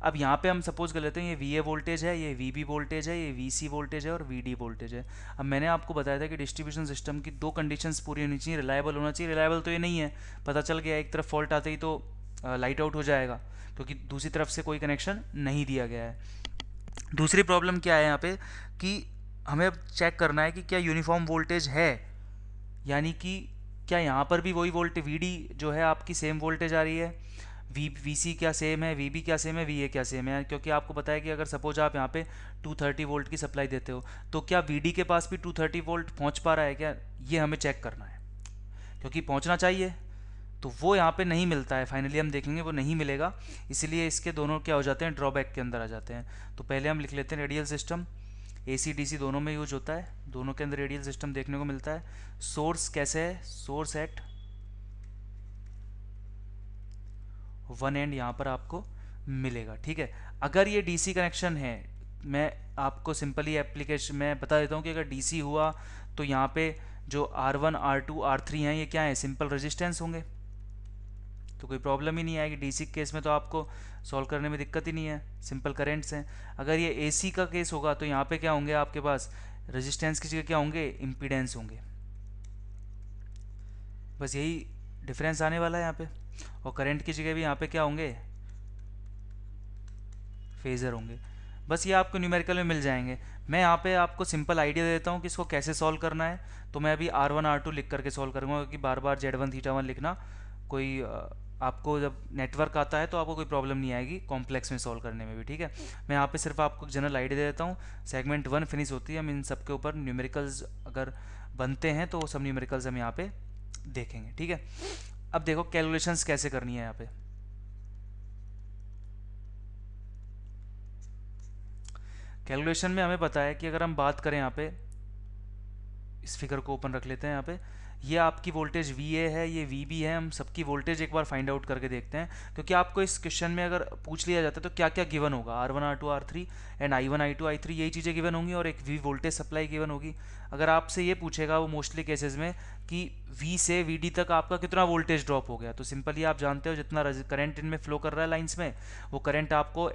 अब यहाँ पे हम सपोज कर लेते हैं ये वी ए वोल्टेज है ये वी बी वोल्टेज है ये वी सी वोल्टेज है और वी डी वोल्टेज है अब मैंने आपको बताया था कि डिस्ट्रीब्यूशन सिस्टम की दो कंडीशंस पूरी होनी चाहिए रिलायबल होना चाहिए रिलायबल तो ये नहीं है पता चल गया एक तरफ फॉल्ट आते ही तो लाइट आउट हो जाएगा क्योंकि दूसरी तरफ से कोई कनेक्शन नहीं दिया गया है दूसरी प्रॉब्लम क्या है यहाँ पे कि हमें अब चेक करना है कि क्या यूनिफॉर्म वोल्टेज है यानी कि क्या यहाँ पर भी वही वोल्टेज वी जो है आपकी सेम वोल्टेज आ रही है वी वी सी क्या सेम है वी बी क्या सेम है वी ए क्या सेम है क्योंकि आपको पता है कि अगर सपोज आप यहाँ पे 230 वोल्ट की सप्लाई देते हो तो क्या वी डी के पास भी 230 वोल्ट पहुँच पा रहा है क्या ये हमें चेक करना है क्योंकि पहुँचना चाहिए तो वो यहाँ पे नहीं मिलता है फाइनली हम देखेंगे वो नहीं मिलेगा इसीलिए इसके दोनों क्या हो जाते हैं ड्रॉबैक के अंदर आ जाते हैं तो पहले हम लिख लेते हैं radial system A C D C दोनों में यूज होता है दोनों के अंदर रेडियल सिस्टम देखने को मिलता है सोर्स कैसे है सोर्स एट वन एंड यहाँ पर आपको मिलेगा ठीक है अगर ये डीसी कनेक्शन है मैं आपको सिंपली एप्लीकेशन में बता देता हूँ कि अगर डीसी हुआ तो यहाँ पे जो R one R two R three हैं ये क्या है सिंपल रेजिस्टेंस होंगे तो कोई प्रॉब्लम ही नहीं आएगी डीसी केस में तो आपको सॉल्व करने में दिक्कत ही नहीं है सिंपल करेंट्स हैं अगर ये एसी का केस होगा तो यहाँ पे क्या होंगे आपके पास रेजिस्टेंस की जगह क्या होंगे इम्पीडेंस होंगे बस यही डिफरेंस आने वाला है यहाँ पे और करेंट की जगह भी यहाँ पे क्या होंगे फेज़र होंगे बस ये आपको न्यूमेरिकल में मिल जाएंगे मैं यहाँ पे आपको सिंपल आइडिया देता हूँ कि इसको कैसे सॉल्व करना है तो मैं अभी आर वन आर टू लिख करके सॉल्व करूँगा क्योंकि बार बार जेड वन थीटा वन लिखना कोई आपको जब नेटवर्क आता है तो आपको कोई प्रॉब्लम नहीं आएगी कॉम्प्लेक्स में सॉल्व करने में भी ठीक है मैं यहाँ पे सिर्फ आपको जनरल आइडिया दे देता हूँ सेगमेंट वन फिनिश होती है हम इन सब के ऊपर न्यूमेरिकल्स अगर बनते हैं तो वो सब न्यूमेरिकल्स हम यहाँ पे देखेंगे ठीक है अब देखो कैलकुलेशंस कैसे करनी है यहाँ पे कैलकुलेशन में हमें पता है कि अगर हम बात करें यहाँ पे इस फिगर को ओपन रख लेते हैं यहाँ पे ये आपकी वोल्टेज वी ए है ये वी बी है हम सबकी वोल्टेज एक बार फाइंड आउट करके देखते हैं क्योंकि आपको इस क्वेश्चन में अगर पूछ लिया जाता है तो क्या क्या गिवन होगा R one R two R three and I one I two I three यही चीज़ें गिवन होंगी और एक वी वोल्टेज सप्लाई गिवन होगी अगर आपसे ये पूछेगा वो मोस्टली केसेज में कि वी से वी डी तक आपका कितना वोल्टेज ड्रॉप हो गया तो सिंपली आप जानते हो जितना करंट इनमें फ्लो कर रहा है लाइन्स में वो करंट आपको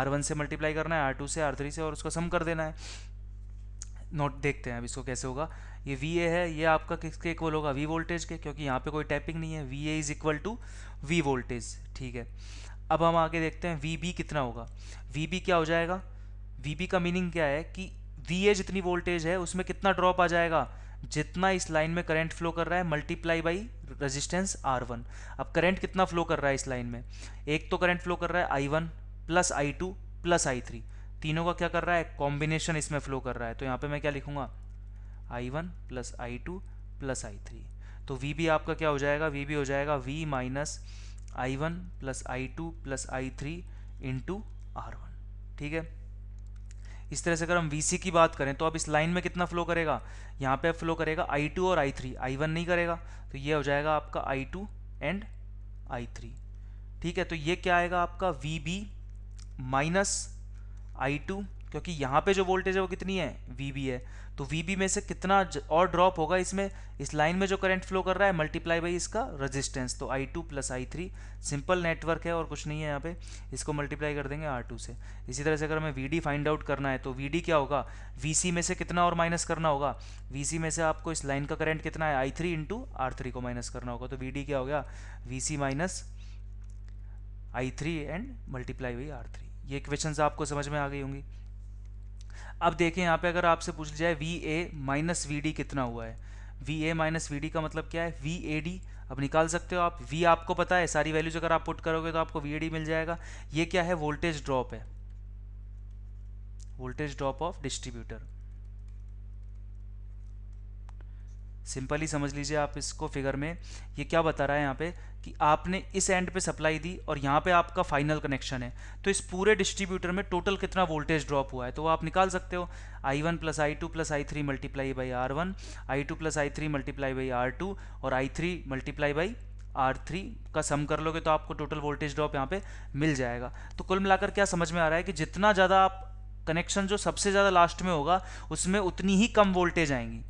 आर वन से मल्टीप्लाई करना है आर टू से आर थ्री से और उसको सम कर देना है नोट देखते हैं अब इसको कैसे होगा ये वी ए है ये आपका किसके इक्वल होगा वी वोल्टेज के क्योंकि यहाँ पे कोई टैपिंग नहीं है V A is equal to V voltage ठीक है अब हम आगे देखते हैं वी बी कितना होगा वी बी क्या हो जाएगा वी बी का मीनिंग क्या है कि वी ए जितनी वोल्टेज है उसमें कितना ड्रॉप आ जाएगा जितना इस लाइन में करंट फ्लो कर रहा है multiply by resistance R one अब करंट कितना फ्लो कर रहा है इस लाइन में एक तो करंट फ्लो कर रहा है I one plus I two plus I three तीनों का क्या कर रहा है कॉम्बिनेशन इसमें फ्लो कर रहा है तो यहाँ पे मैं क्या लिखूंगा I one plus I two plus I three तो वी भी आपका क्या हो जाएगा वी भी हो जाएगा V minus I one plus I two plus I three into R one ठीक है इस तरह से अगर हम वी की बात करें तो अब इस लाइन में कितना फ्लो करेगा यहाँ पे फ्लो करेगा आई टू और आई थ्री आई वन नहीं करेगा तो ये हो जाएगा आपका I two and I three ठीक है तो ये क्या आएगा आपका V B minus I two क्योंकि यहाँ पे जो वोल्टेज है वो कितनी है वी बी है तो वी में से कितना और ड्रॉप होगा इसमें इस लाइन में जो करंट फ्लो कर रहा है मल्टीप्लाई बाई इसका रेजिस्टेंस तो I two plus I three simple network है और कुछ नहीं है यहाँ पे इसको मल्टीप्लाई कर देंगे आर टू से इसी तरह से अगर हमें वी डी फाइंड आउट करना है तो वी डी क्या होगा वी सी में से कितना और माइनस करना होगा वी सी में से आपको इस लाइन का करंट कितना है I three into R three को माइनस करना होगा तो वी डी क्या हो गया V C minus I three and multiply by R three ये क्वेश्चन आपको समझ में आ गई होंगी अब देखें यहाँ पे अगर आपसे पूछ जाए V A minus V D कितना हुआ है V A minus V D का मतलब क्या है वी ए डी अब निकाल सकते हो आप वी आपको पता है सारी वैल्यूज अगर आप पुट करोगे तो आपको वी ए डी मिल जाएगा ये क्या है वोल्टेज ड्रॉप है voltage drop of distributor simply समझ लीजिए आप इसको फिगर में ये क्या बता रहा है यहाँ पे कि आपने इस एंड पे सप्लाई दी और यहाँ पे आपका फाइनल कनेक्शन है तो इस पूरे डिस्ट्रीब्यूटर में टोटल कितना वोल्टेज ड्रॉप हुआ है तो वो आप निकाल सकते हो I one plus I two plus I three multiply by R one I two plus I three multiply by R two और I three multiply by R three का सम कर लोगे तो आपको टोटल वोल्टेज ड्रॉप यहाँ पे मिल जाएगा तो कुल मिलाकर क्या समझ में आ रहा है कि जितना ज़्यादा आप कनेक्शन जो सबसे ज़्यादा लास्ट में होगा उसमें उतनी ही कम वोल्टेज आएंगी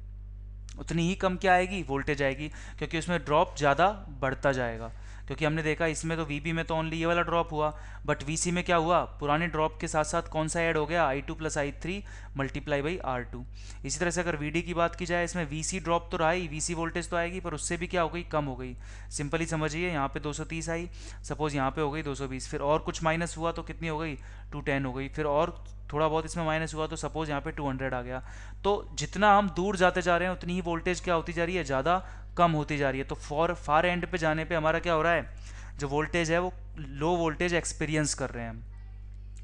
उतनी ही कम क्या आएगी वोल्टेज आएगी क्योंकि उसमें ड्रॉप ज़्यादा बढ़ता जाएगा क्योंकि हमने देखा इसमें तो वी में तो ओनली ये वाला ड्रॉप हुआ बट वी में क्या हुआ पुराने ड्रॉप के साथ साथ कौन सा ऐड हो गया I two plus I three multiply by R two इसी तरह से अगर वी की बात की जाए इसमें वी ड्रॉप तो रहा ही वी वोल्टेज तो आएगी पर उससे भी क्या हो गई कम हो गई सिंपली समझिए यहाँ पे 230 आई सपोज यहाँ पे हो गई 220 फिर और कुछ माइनस हुआ तो कितनी हो गई 210 हो गई फिर और थोड़ा बहुत इसमें माइनस हुआ तो सपोज यहाँ पे 200 आ गया तो जितना हम दूर जाते जा रहे हैं उतनी ही वोल्टेज क्या होती जा रही है ज़्यादा कम होती जा रही है तो फॉर फार एंड पे जाने पे हमारा क्या हो रहा है जो वोल्टेज है वो लो वोल्टेज एक्सपीरियंस कर रहे हैं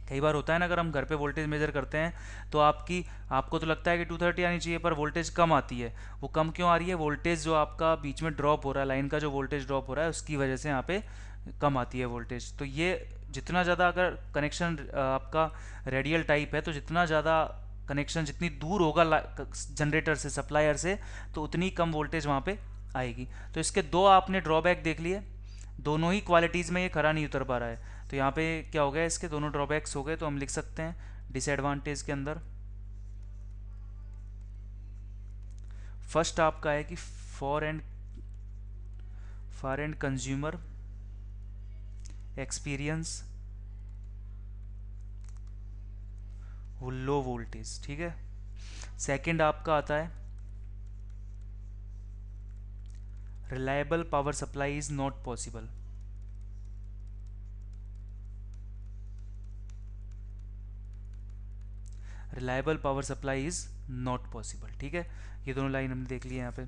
कई बार होता है ना अगर हम घर पे वोल्टेज मेजर करते हैं तो आपकी आपको तो लगता है कि 230 आनी चाहिए पर वोल्टेज कम आती है वो कम क्यों आ रही है वोल्टेज जो आपका बीच में ड्रॉप हो रहा है लाइन का जो वोल्टेज ड्रॉप हो रहा है उसकी वजह से यहाँ पे कम आती है वोल्टेज तो ये जितना ज़्यादा अगर कनेक्शन आपका रेडियल टाइप है तो जितना ज़्यादा कनेक्शन जितनी दूर होगा जनरेटर से सप्लायर से तो उतनी कम वोल्टेज वहाँ पे आएगी तो इसके दो आपने ड्रॉबैक देख लिए दोनों ही क्वालिटीज़ में ये खरा नहीं उतर पा रहा है तो यहाँ पे क्या हो गया इसके दोनों ड्रॉबैक्स हो गए तो हम लिख सकते हैं डिसएडवांटेज के अंदर फर्स्ट आपका है कि far end far end consumer experience वो लो वोल्टेज ठीक है सेकंड आपका आता है reliable power supply is not possible reliable power supply is not possible ठीक है ये दोनों लाइन हमने देख ली यहां पे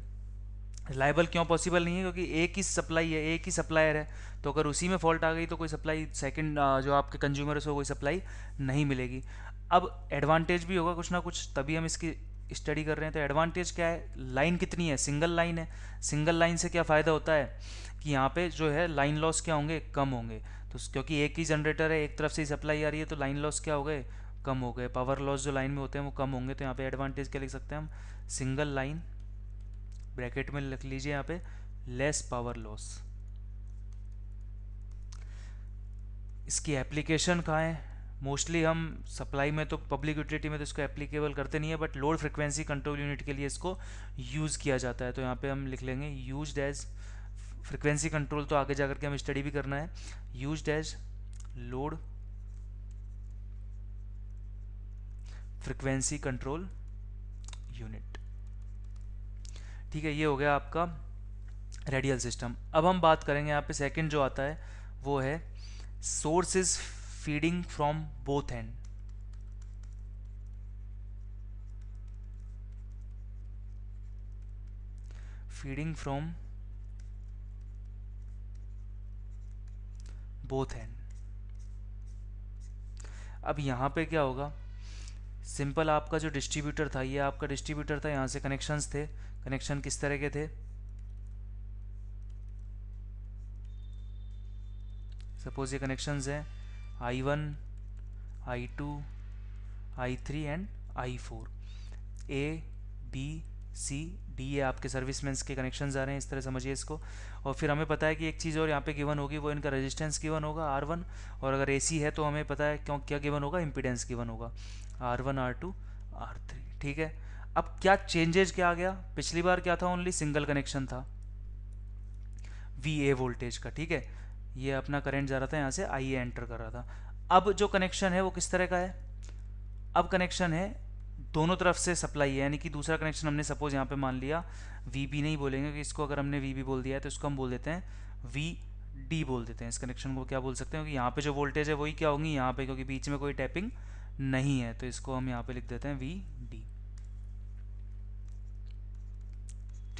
रिलायबल क्यों पॉसिबल नहीं है क्योंकि एक ही सप्लाई है एक ही सप्लायर है तो अगर उसी में फॉल्ट आ गई तो कोई सप्लाई सेकंड जो आपके कंज्यूमर से कोई सप्लाई नहीं मिलेगी अब एडवांटेज भी होगा कुछ ना कुछ तभी हम इसकी स्टडी कर रहे हैं तो एडवांटेज क्या है लाइन कितनी है सिंगल लाइन है सिंगल लाइन से क्या फ़ायदा होता है कि यहाँ पे जो है लाइन लॉस क्या होंगे कम होंगे तो क्योंकि एक ही जनरेटर है एक तरफ से ही सप्लाई आ रही है तो लाइन लॉस क्या हो गए कम हो गए पावर लॉस जो लाइन में होते हैं वो कम होंगे तो यहाँ पे एडवांटेज क्या लिख सकते हैं हम सिंगल लाइन ब्रैकेट में लिख लीजिए यहाँ पे लेस पावर लॉस इसकी एप्लीकेशन कहाँ है मोस्टली हम सप्लाई में तो पब्लिक यूटिलिटी में तो इसको एप्लीकेबल करते नहीं है but load frequency control unit के लिए इसको यूज़ किया जाता है तो यहाँ पे हम लिख लेंगे यूज एज फ्रिक्वेंसी कंट्रोल तो आगे जाकर के हमें स्टडी भी करना है use as load frequency control unit ठीक है ये हो गया आपका रेडियल सिस्टम अब हम बात करेंगे यहाँ पे सेकंड जो आता है वो है source is feeding from both end feeding from both end अब यहां पे क्या होगा सिंपल आपका जो डिस्ट्रीब्यूटर था ये आपका डिस्ट्रीब्यूटर था यहां से कनेक्शंस थे कनेक्शन किस तरह के थे सपोज ये कनेक्शन हैं I one I two I three and I four A B C D ये आपके मैं के कनेक्शन आ रहे हैं इस तरह समझिए इसको और फिर हमें पता है कि एक चीज़ और यहाँ पे गिवन होगी वो इनका रेजिस्टेंस गिवन होगा आर वन और अगर ए सी है तो हमें पता है क्यों क्या गिवन होगा इम्पीडेंस गिवन होगा R one R two R three ठीक है अब क्या चेंजेज क्या आ गया पिछली बार क्या था ओनली सिंगल कनेक्शन था वी ए वोल्टेज का ठीक है ये अपना करंट जा रहा था यहाँ से आई ए एंटर कर रहा था अब जो कनेक्शन है वो किस तरह का है अब कनेक्शन है दोनों तरफ से सप्लाई है यानी कि दूसरा कनेक्शन हमने सपोज यहाँ पे मान लिया वी बी नहीं बोलेंगे कि इसको अगर हमने वी बी बोल दिया है तो इसको हम बोल देते हैं वी डी बोल देते हैं इस कनेक्शन को क्या बोल सकते हैं क्योंकि यहाँ पे जो वोल्टेज है वही क्या होगी यहाँ पे क्योंकि बीच में कोई टैपिंग नहीं है तो इसको हम यहाँ पे लिख देते हैं वी डी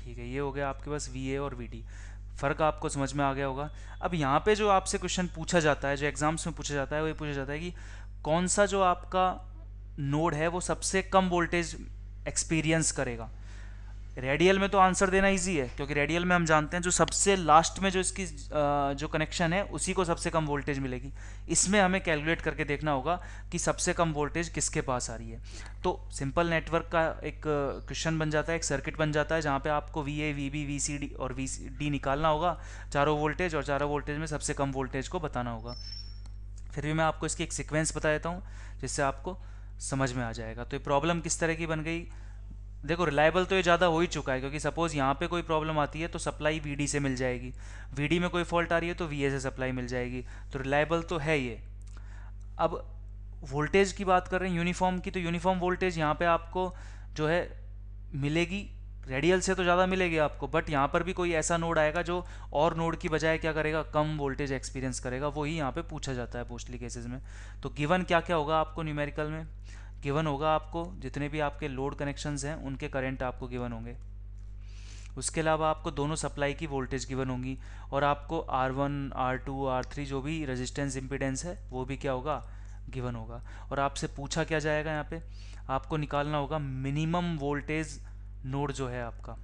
ठीक है ये हो गया आपके पास वी और वी फ़र्क आपको समझ में आ गया होगा अब यहाँ पे जो आपसे क्वेश्चन पूछा जाता है जो एग्ज़ाम्स में पूछा जाता है वो ये पूछा जाता है कि कौन सा जो आपका नोड है वो सबसे कम वोल्टेज एक्सपीरियंस करेगा रेडियल में तो आंसर देना इजी है क्योंकि रेडियल में हम जानते हैं जो सबसे लास्ट में जो इसकी जो कनेक्शन है उसी को सबसे कम वोल्टेज मिलेगी इसमें हमें कैलकुलेट करके देखना होगा कि सबसे कम वोल्टेज किसके पास आ रही है तो सिंपल नेटवर्क का एक क्वेश्चन बन जाता है एक सर्किट बन जाता है जहाँ पर आपको V A V B V C D और वी डी निकालना होगा चारों वोल्टेज और चारों वोल्टेज में सबसे कम वोल्टेज को बताना होगा फिर भी मैं आपको इसकी एक सिक्वेंस बता देता हूँ जिससे आपको समझ में आ जाएगा तो ये प्रॉब्लम किस तरह की बन गई देखो रिलायबल तो ये ज़्यादा हो ही चुका है क्योंकि सपोज़ यहाँ पे कोई प्रॉब्लम आती है तो सप्लाई वी से मिल जाएगी वी में कोई फॉल्ट आ रही है तो वी से सप्लाई मिल जाएगी तो रिलायबल तो है ये अब वोल्टेज की बात कर रहे हैं यूनिफॉर्म की तो यूनिफॉर्म वोल्टेज यहाँ पे आपको जो है मिलेगी रेडियल से तो ज़्यादा मिलेगी आपको बट यहाँ पर भी कोई ऐसा नोड आएगा जो और नोड की बजाय क्या करेगा कम वोल्टेज एक्सपीरियंस करेगा वही यहाँ पे पूछा जाता है मोस्टली केसेस में तो गिवन क्या क्या होगा आपको न्यूमेरिकल में गिवन होगा आपको जितने भी आपके लोड कनेक्शंस हैं उनके करंट आपको गिवन होंगे उसके अलावा आपको दोनों सप्लाई की वोल्टेज गिवन होंगी और आपको R one R two R three जो भी रेजिस्टेंस इम्पिडेंस है वो भी क्या होगा गिवन होगा और आपसे पूछा क्या जाएगा यहाँ पे आपको निकालना होगा मिनिमम वोल्टेज नोड जो है आपका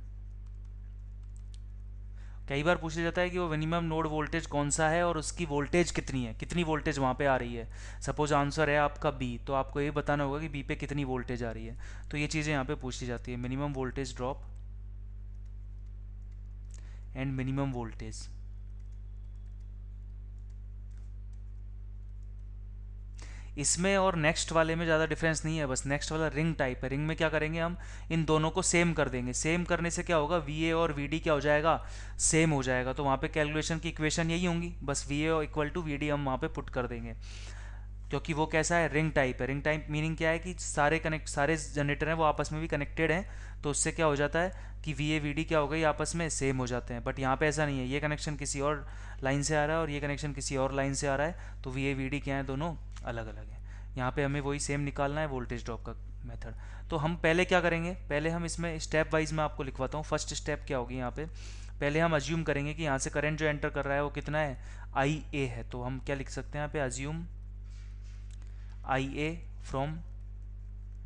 कई बार पूछा जाता है कि वो मिनिमम नोड वोल्टेज कौन सा है और उसकी वोल्टेज कितनी है कितनी वोल्टेज वहाँ पे आ रही है सपोज आंसर है आपका बी तो आपको ये बताना होगा कि बी पे कितनी वोल्टेज आ रही है तो ये चीज़ें यहाँ पे पूछी जाती है minimum voltage drop and minimum voltage इसमें और नेक्स्ट वाले में ज़्यादा डिफरेंस नहीं है बस नेक्स्ट वाला रिंग टाइप है रिंग में क्या करेंगे हम इन दोनों को सेम कर देंगे सेम करने से क्या होगा वी ए और वी डी क्या हो जाएगा सेम हो जाएगा तो वहाँ पे कैलकुलेशन की इक्वेशन यही होंगी बस V A equal to V D हम वहाँ पे पुट कर देंगे क्योंकि वो कैसा है रिंग टाइप है रिंग टाइप मीनिंग क्या है कि सारे कनेक्ट सारे जनरेटर हैं वो आपस में भी कनेक्टेड हैं तो उससे क्या हो जाता है कि वी ए वी डी क्या हो गई आपस में सेम हो जाते हैं बट यहाँ पे ऐसा नहीं है ये कनेक्शन किसी और लाइन से आ रहा है और ये कनेक्शन किसी और लाइन से आ रहा है तो वी ए वी डी क्या है दोनों अलग अलग हैं यहाँ पर हमें वही सेम निकालना है वोल्टेज ड्रॉप का मेथड तो हम पहले क्या करेंगे पहले हम इसमें स्टेप वाइज मैं आपको लिखवाता हूँ फर्स्ट स्टेप क्या होगी यहाँ पे पहले हम अज्यूम करेंगे कि यहाँ से करंट जो एंटर कर रहा है वो कितना है आई ए है तो हम क्या लिख सकते हैं यहाँ पे assume I A from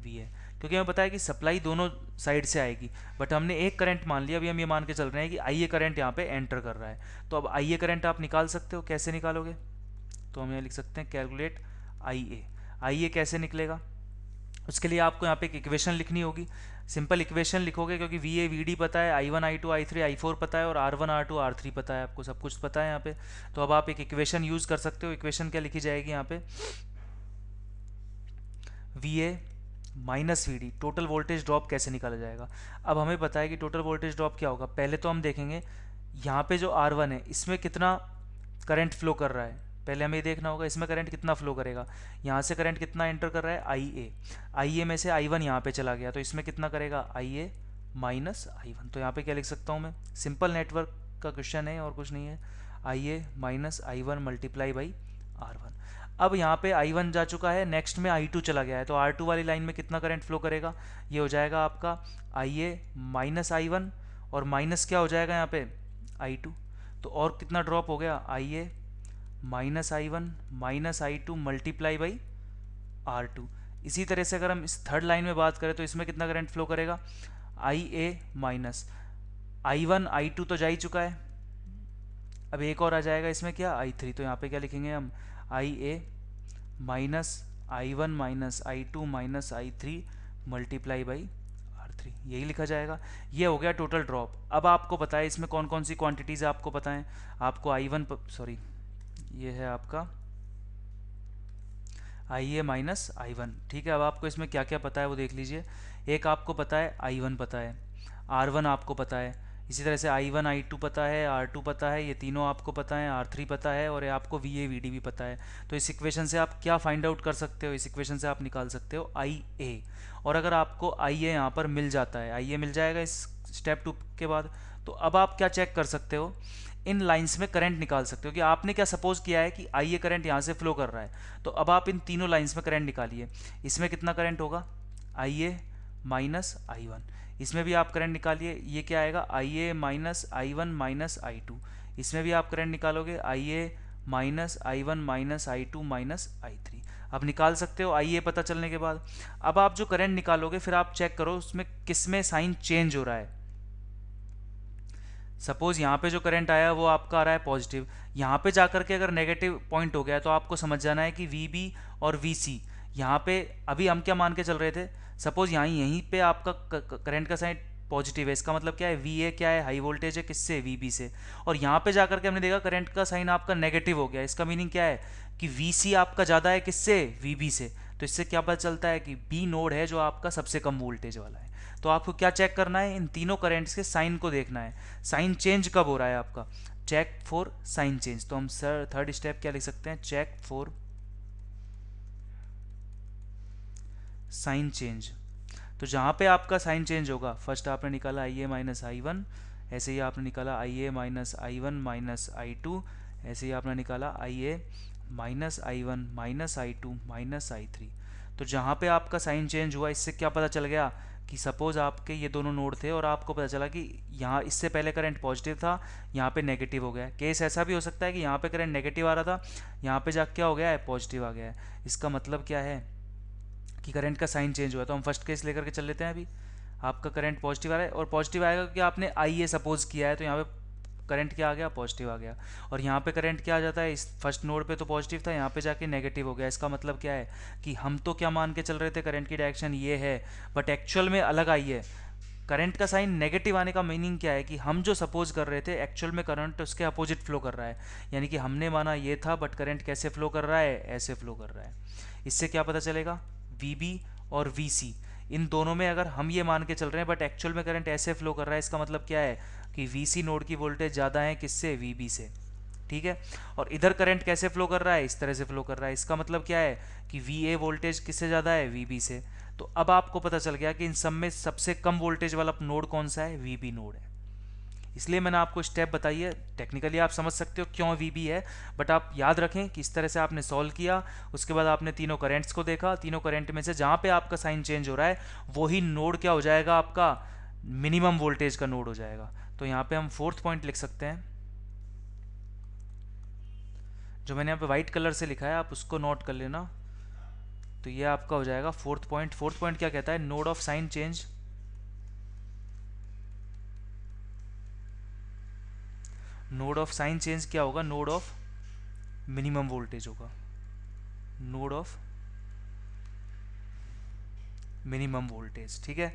V A क्योंकि हमें पता है कि सप्लाई दोनों साइड से आएगी बट हमने एक करंट मान लिया अभी हम ये मान के चल रहे हैं कि आई ए करंट यहाँ पे एंटर कर रहा है तो अब आई ए करंट आप निकाल सकते हो कैसे निकालोगे तो हम यहाँ लिख सकते हैं कैलकुलेट आई ए आई ए कैसे निकलेगा उसके लिए आपको यहाँ पे एक इक्वेशन लिखनी होगी सिंपल इक्वेशन लिखोगे क्योंकि वी ए वी डी पता है I one I two I three I four पता है और R one R two R three पता है आपको सब कुछ पता है यहाँ पे तो अब आप एक इक्वेशन यूज़ कर सकते हो इक्वेशन क्या लिखी जाएगी यहाँ पे V A minus V D total voltage drop कैसे निकाला जाएगा अब हमें पता है कि टोटल वोल्टेज ड्रॉप क्या होगा पहले तो हम देखेंगे यहाँ पे जो आर वन है इसमें कितना करंट फ्लो कर रहा है पहले हमें देखना होगा इसमें करंट कितना फ्लो करेगा यहाँ से करंट कितना एंटर कर रहा है आई ए आई ए में से आई वन यहाँ पर चला गया तो इसमें कितना करेगा I A minus I one तो यहाँ पे क्या लिख सकता हूँ मैं सिंपल नेटवर्क का क्वेश्चन है और कुछ नहीं है I A minus I one multiply by R one अब यहाँ पे I1 जा चुका है नेक्स्ट में I2 चला गया है तो R2 वाली लाइन में कितना करंट फ्लो करेगा ये हो जाएगा आपका I A minus I one और माइनस क्या हो जाएगा यहाँ पे I2 तो और कितना ड्रॉप हो गया I A minus I one minus I two multiply by R two इसी तरह से अगर हम इस थर्ड लाइन में बात करें तो इसमें कितना करंट फ्लो करेगा I A minus I one I two तो जा ही चुका है अब एक और आ जाएगा इसमें क्या आई थ्री तो यहाँ पे क्या लिखेंगे हम I A minus I one minus I two minus I three multiply by R three यही लिखा जाएगा ये हो गया टोटल ड्रॉप अब आपको पता है इसमें कौन कौन सी क्वांटिटीज़ आपको पता है आपको आई वन सॉरी ये है आपका I A minus I one ठीक है अब आपको इसमें क्या क्या पता है वो देख लीजिए एक आपको पता है आई वन पता है आर वन आपको पता है इसी तरह से आई वन आई टू पता है आर टू पता है ये तीनों आपको पता है आर थ्री पता है और ये आपको वी ए वी डी भी पता है तो इस इक्वेशन से आप क्या फाइंड आउट कर सकते हो इस इक्वेशन से आप निकाल सकते हो आई ए और अगर आपको आई ए यहाँ पर मिल जाता है आई ए मिल जाएगा इस स्टेप टू के बाद तो अब आप क्या चेक कर सकते हो इन लाइंस में करंट निकाल सकते हो कि आपने क्या सपोज किया है कि आई ए करंट यहाँ से फ्लो कर रहा है तो अब आप इन तीनों लाइंस में करंट निकालिए इसमें कितना करंट होगा I A minus I one इसमें भी आप करंट निकालिए ये क्या आएगा I A minus I one minus I two इसमें भी आप करंट निकालोगे I A minus I one minus I two minus I three अब निकाल सकते हो आई ए पता चलने के बाद अब आप जो करंट निकालोगे फिर आप चेक करो उसमें किस में साइन चेंज हो रहा है सपोज यहाँ पे जो करंट आया वो आपका आ रहा है पॉजिटिव यहाँ पे जाकर के अगर नेगेटिव पॉइंट हो गया तो आपको समझ जाना है कि वी बी और वी सी यहाँ पे अभी हम क्या मान के चल रहे थे सपोज यहाँ यहीं पे आपका करंट का साइन पॉजिटिव है इसका मतलब क्या है वी ए क्या है हाई वोल्टेज है किससे वी बी से और यहाँ पे जाकर के हमने देखा करंट का साइन आपका नेगेटिव हो गया इसका मीनिंग क्या है कि वी सी आपका ज़्यादा है किससे वी बी से तो इससे क्या पता चलता है कि बी नोड है जो आपका सबसे कम वोल्टेज वाला है तो आपको क्या चेक करना है इन तीनों करेंट्स के साइन को देखना है साइन चेंज कब हो रहा है आपका चेक फॉर साइन चेंज तो हम सर थर्ड स्टेप क्या लिख सकते हैं चेक फॉर साइन चेंज तो जहाँ पे आपका साइन चेंज होगा फर्स्ट आपने निकाला I A minus I one ऐसे ही आपने निकाला I A minus I one minus I two ऐसे ही आपने निकाला I A minus I one minus I two minus I three तो जहाँ पे आपका साइन चेंज हुआ इससे क्या पता चल गया कि सपोज़ आपके ये दोनों नोड थे और आपको पता चला कि यहाँ इससे पहले करंट पॉजिटिव था यहाँ पे नेगेटिव हो गया है केस ऐसा भी हो सकता है कि यहाँ पे करंट नेगेटिव आ रहा था यहाँ पे जा क्या हो गया है पॉजिटिव आ गया है इसका मतलब क्या है कि करंट का साइन चेंज हुआ तो हम फर्स्ट केस लेकर के चल लेते हैं अभी आपका करंट पॉजिटिव आ रहा है और पॉजिटिव आएगा क्योंकि आपने आई ए सपोज़ किया है तो यहाँ पे करंट क्या आ गया पॉजिटिव आ गया और यहाँ पे करंट क्या आ जाता है इस फर्स्ट नोड पे तो पॉजिटिव था यहाँ पे जाके नेगेटिव हो गया इसका मतलब क्या है कि हम तो क्या मान के चल रहे थे करंट की डायरेक्शन ये है बट एक्चुअल में अलग आई है करंट का साइन नेगेटिव आने का मीनिंग क्या है कि हम जो सपोज कर रहे थे एक्चुअल में करंट उसके अपोजिट फ्लो कर रहा है यानी कि हमने माना ये था बट करंट कैसे फ्लो कर रहा है ऐसे फ्लो कर रहा है इससे क्या पता चलेगा वी और वी इन दोनों में अगर हम ये मान के चल रहे हैं बट एक्चुअल में करंट ऐसे फ्लो कर रहा है इसका मतलब क्या है कि वी नोड की वोल्टेज ज़्यादा है किससे वी से ठीक है और इधर करंट कैसे फ्लो कर रहा है इस तरह से फ्लो कर रहा है इसका मतलब क्या है कि वी वोल्टेज किससे ज़्यादा है वी से तो अब आपको पता चल गया कि इन सब में सबसे कम वोल्टेज वाला नोड कौन सा है वी नोड है इसलिए मैंने आपको स्टेप बताई है टेक्निकली आप समझ सकते हो क्यों वी है बट आप याद रखें कि इस तरह से आपने सॉल्व किया उसके बाद आपने तीनों करेंट्स को देखा तीनों करेंट में से जहाँ पे आपका साइन चेंज हो रहा है वही नोड क्या हो जाएगा आपका मिनिमम वोल्टेज का नोड हो जाएगा तो यहाँ पर हम फोर्थ पॉइंट लिख सकते हैं जो मैंने यहाँ पे वाइट कलर से लिखा है आप उसको नोट कर लेना तो ये आपका हो जाएगा फोर्थ पॉइंट फोर्थ पॉइंट क्या कहता है node of sign change node of sign change क्या होगा नोड ऑफ मिनिमम वोल्टेज होगा नोड ऑफ मिनिमम वोल्टेज ठीक है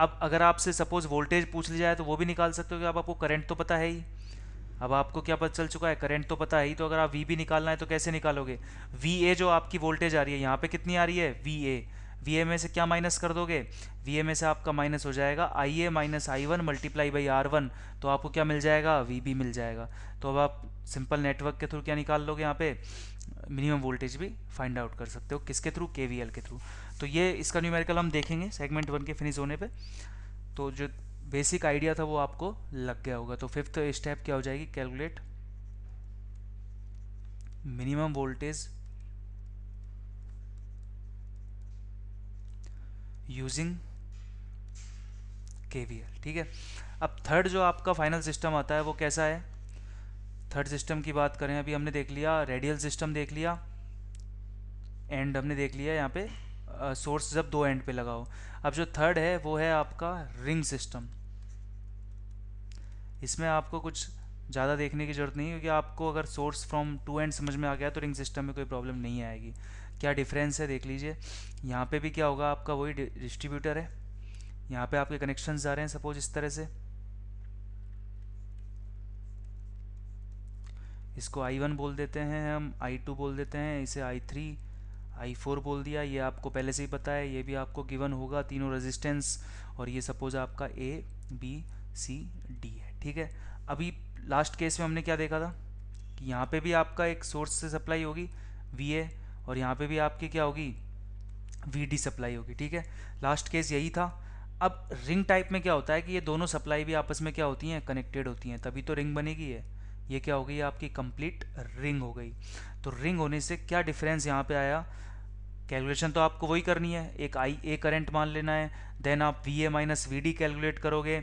अब अगर आपसे सपोज वोल्टेज पूछ लिया जाए तो वो भी निकाल सकते हो कि अब आपको करंट तो पता है ही अब आपको क्या पता चल चुका है करंट तो पता है ही तो अगर आप वी भी निकालना है तो कैसे निकालोगे वी ए जो आपकी वोल्टेज आ रही है यहाँ पे कितनी आ रही है वी ए वी से क्या माइनस कर दोगे वी से आपका माइनस हो जाएगा I A minus I one multiply by R one तो आपको क्या मिल जाएगा वी बी मिल जाएगा तो अब आप सिंपल नेटवर्क के थ्रू क्या निकाल लोगे यहाँ पे मिनिमम वोल्टेज भी फाइंड आउट कर सकते हो किसके थ्रू के के थ्रू तो ये इसका न्यूमेरिकल हम देखेंगे सेगमेंट वन के फिनिश होने पर तो जो बेसिक आइडिया था वो आपको लग गया होगा तो फिफ्थ स्टेप क्या हो जाएगी calculate minimum voltage using KVL ठीक है अब थर्ड जो आपका फाइनल सिस्टम आता है वो कैसा है थर्ड सिस्टम की बात करें अभी हमने देख लिया रेडियल सिस्टम देख लिया एंड हमने देख लिया यहाँ पे सोर्स जब दो एंड पे लगाओ अब जो थर्ड है वो है आपका रिंग सिस्टम इसमें आपको कुछ ज़्यादा देखने की ज़रूरत नहीं क्योंकि आपको अगर सोर्स फ्रॉम टू एंड समझ में आ गया तो रिंग सिस्टम में कोई प्रॉब्लम नहीं आएगी क्या डिफरेंस है देख लीजिए यहाँ पे भी क्या होगा आपका वही डिस्ट्रीब्यूटर है यहाँ पे आपके कनेक्शन जा रहे हैं सपोज इस तरह से इसको आई वन बोल देते हैं हम आई टू बोल देते हैं इसे आई थ्री आई फोर बोल दिया ये आपको पहले से ही पता है ये भी आपको गिवन होगा तीनों रेजिस्टेंस और ये सपोज आपका ए बी सी डी है ठीक है अभी लास्ट केस में हमने क्या देखा था कि यहाँ पे भी आपका एक सोर्स से सप्लाई होगी वी ए और यहाँ पे भी आपकी क्या होगी वी सप्लाई होगी ठीक है लास्ट केस यही था अब रिंग टाइप में क्या होता है कि ये दोनों सप्लाई भी आपस में क्या होती हैं कनेक्टेड होती हैं तभी तो रिंग बनेगी है ये क्या हो गई आपकी कंप्लीट रिंग हो गई तो रिंग होने से क्या डिफरेंस यहाँ पे आया कैलकुलेशन तो आपको वही करनी है एक आई ए करेंट मान लेना है देन आप V A minus V D calculate करोगे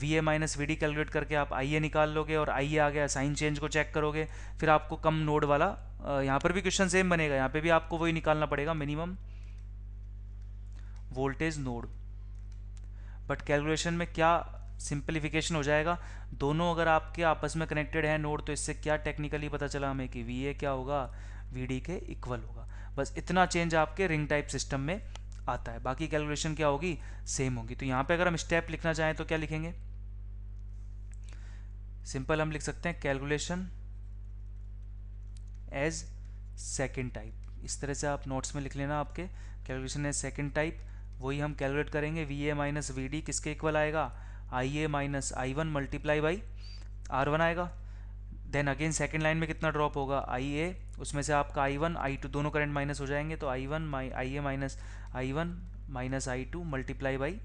V A minus V D calculate करके आप आई ए निकाल लोगे और आई ए आ गया साइन चेंज को चेक करोगे फिर आपको कम नोड वाला यहाँ पर भी क्वेश्चन सेम बनेगा यहाँ पे भी आपको वही निकालना पड़ेगा minimum voltage node but calculation में क्या सिंपलीफिकेशन हो जाएगा दोनों अगर आपके आपस में कनेक्टेड है नोड तो इससे क्या टेक्निकली पता चला हमें कि वी क्या होगा वी के इक्वल होगा बस इतना चेंज आपके रिंग टाइप सिस्टम में आता है बाकी कैलकुलेशन क्या होगी सेम होगी तो यहाँ पे अगर हम स्टेप लिखना चाहें तो क्या लिखेंगे सिंपल हम लिख सकते हैं कैलकुलेशन एज सेकेंड टाइप इस तरह से आप नोट्स में लिख लेना आपके कैलकुलेशन एज सेकेंड टाइप वही हम कैलकुलेट करेंगे V A minus V D किसके इक्वल आएगा I A minus I one multiply by R one आएगा देन अगेन सेकेंड लाइन में कितना ड्रॉप होगा आई ए उसमें से आपका आई वन आई टू दोनों करंट माइनस हो जाएंगे तो I one I A minus I one minus I two multiply by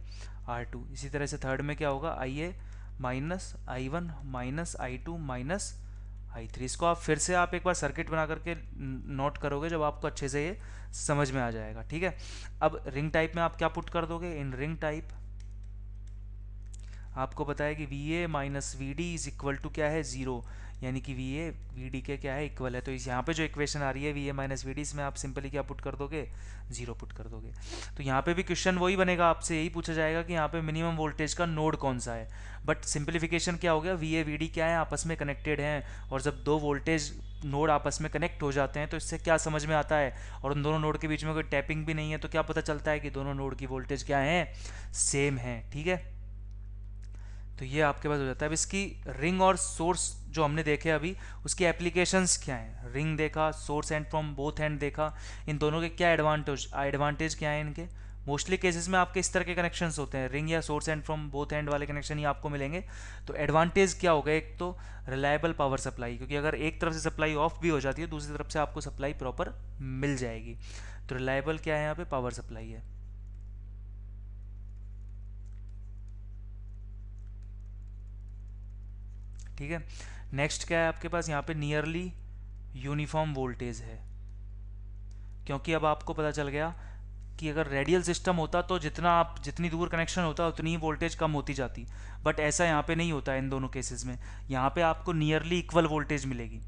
R two इसी तरह से थर्ड में क्या होगा I A minus I one minus I two minus I three इसको आप फिर से आप एक बार सर्किट बना करके नोट करोगे जब आपको अच्छे से ये समझ में आ जाएगा ठीक है अब रिंग टाइप में आप क्या पुट कर दोगे इन रिंग टाइप आपको बताया कि V A minus V D is equal to क्या है ज़ीरो यानी कि वी ए वी डी के क्या है इक्वल है तो इस यहाँ पे जो इक्वेशन आ रही है V A minus V D इसमें आप सिंपली क्या पुट कर दोगे जीरो पुट कर दोगे तो यहाँ पे भी क्वेश्चन वही बनेगा आपसे यही पूछा जाएगा कि यहाँ पे मिनिमम वोल्टेज का नोड कौन सा है बट सिंप्लीफिकेशन क्या हो गया वी ए वी डी क्या है आपस में कनेक्टेड हैं और जब दो वोल्टेज नोड आपस में कनेक्ट हो जाते हैं तो इससे क्या समझ में आता है और उन दोनों नोड के बीच में कोई टैपिंग भी नहीं है तो क्या पता चलता है कि दोनों नोड की वोल्टेज क्या है सेम है ठीक है तो ये आपके पास हो जाता है अब इसकी रिंग और सोर्स जो हमने देखे अभी उसकी एप्लीकेशंस क्या हैं रिंग देखा source end from both hand देखा इन दोनों के क्या एडवांटेज एडवांटेज क्या हैं इनके मोस्टली केसेस में आपके इस तरह के कनेक्शंस होते हैं रिंग या source end from both hand वाले कनेक्शन ही आपको मिलेंगे तो एडवांटेज क्या होगा एक तो रिलायबल पावर सप्लाई क्योंकि अगर एक तरफ से सप्लाई ऑफ भी हो जाती है दूसरी तरफ से आपको सप्लाई प्रॉपर मिल जाएगी तो रिलायबल क्या है यहाँ पे पावर सप्लाई है ठीक है नेक्स्ट क्या है आपके पास यहाँ पे नियरली यूनिफॉर्म वोल्टेज है क्योंकि अब आपको पता चल गया कि अगर रेडियल सिस्टम होता तो जितना आप जितनी दूर कनेक्शन होता उतनी ही वोल्टेज कम होती जाती बट ऐसा यहाँ पे नहीं होता इन दोनों केसेस में यहाँ पे आपको नियरली इक्वल वोल्टेज मिलेगी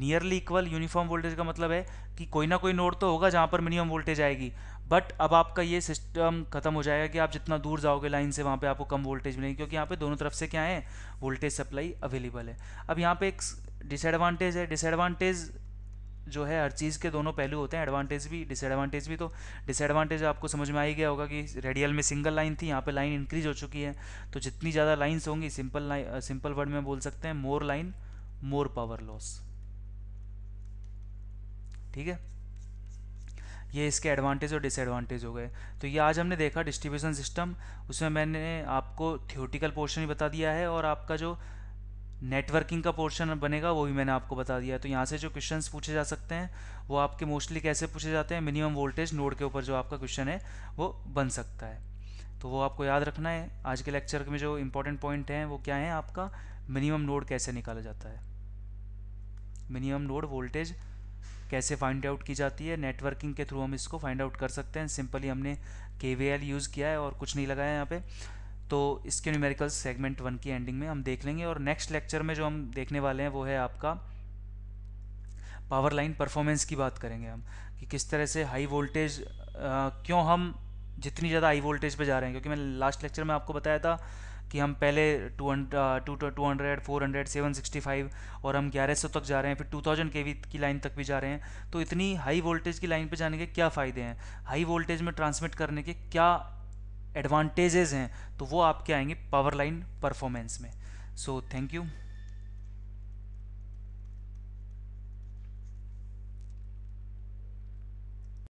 नियरली इक्वल यूनिफॉर्म वोल्टेज का मतलब है कि कोई ना कोई नोड तो होगा जहाँ पर मिनिमम वोल्टेज आएगी बट अब आपका ये सिस्टम खत्म हो जाएगा कि आप जितना दूर जाओगे लाइन से वहाँ पे आपको कम वोल्टेज मिलेगी क्योंकि यहाँ पे दोनों तरफ से क्या है वोल्टेज सप्लाई अवेलेबल है अब यहाँ पे एक डिसएडवांटेज है डिसएडवांटेज जो है हर चीज़ के दोनों पहलू होते हैं एडवांटेज भी डिसएडवांटेज भी तो डिसएडवांटेज आपको समझ में आ ही गया होगा कि रेडियल में सिंगल लाइन थी यहाँ पे लाइन इंक्रीज हो चुकी है तो जितनी ज़्यादा लाइन्स होंगी सिंपल लाइन सिंपल वर्ड में बोल सकते हैं more line more power loss ठीक है ये इसके एडवांटेज और डिसएडवांटेज हो गए तो ये आज हमने देखा डिस्ट्रीब्यूशन सिस्टम उसमें मैंने आपको थियोटिकल पोर्शन भी बता दिया है और आपका जो नेटवर्किंग का पोर्शन बनेगा वो भी मैंने आपको बता दिया तो यहाँ से जो क्वेश्चन पूछे जा सकते हैं वो आपके मोस्टली कैसे पूछे जाते हैं मिनिमम वोल्टेज नोड के ऊपर जो आपका क्वेश्चन है वो बन सकता है तो वो आपको याद रखना है आज के लेक्चर में जो इंपॉर्टेंट पॉइंट हैं वो क्या है आपका मिनिमम नोड कैसे निकाला जाता है मिनिमम नोड वोल्टेज कैसे फाइंड आउट की जाती है नेटवर्किंग के थ्रू हम इसको फाइंड आउट कर सकते हैं सिंपली हमने के यूज़ किया है और कुछ नहीं लगाया यहाँ पे तो इसके न्यूमेरिकल सेगमेंट वन की एंडिंग में हम देख लेंगे और नेक्स्ट लेक्चर में जो हम देखने वाले हैं वो है आपका पावर लाइन परफॉर्मेंस की बात करेंगे हम कि किस तरह से हाई वोल्टेज क्यों हम जितनी ज़्यादा हाई वोल्टेज पे जा रहे हैं क्योंकि मैंने लास्ट लेक्चर में आपको बताया था कि हम पहले two two two hundred four hundred seven sixty five और हम ग्यारह सौ तक जा रहे हैं फिर टू थाउजेंड के वी की लाइन तक भी जा रहे हैं तो इतनी हाई वोल्टेज की लाइन पर जाने के क्या फ़ायदे हैं हाई वोल्टेज में ट्रांसमिट करने के क्या एडवांटेजेस हैं तो वो आपके आएंगे पावर लाइन परफॉर्मेंस में सो थैंक यू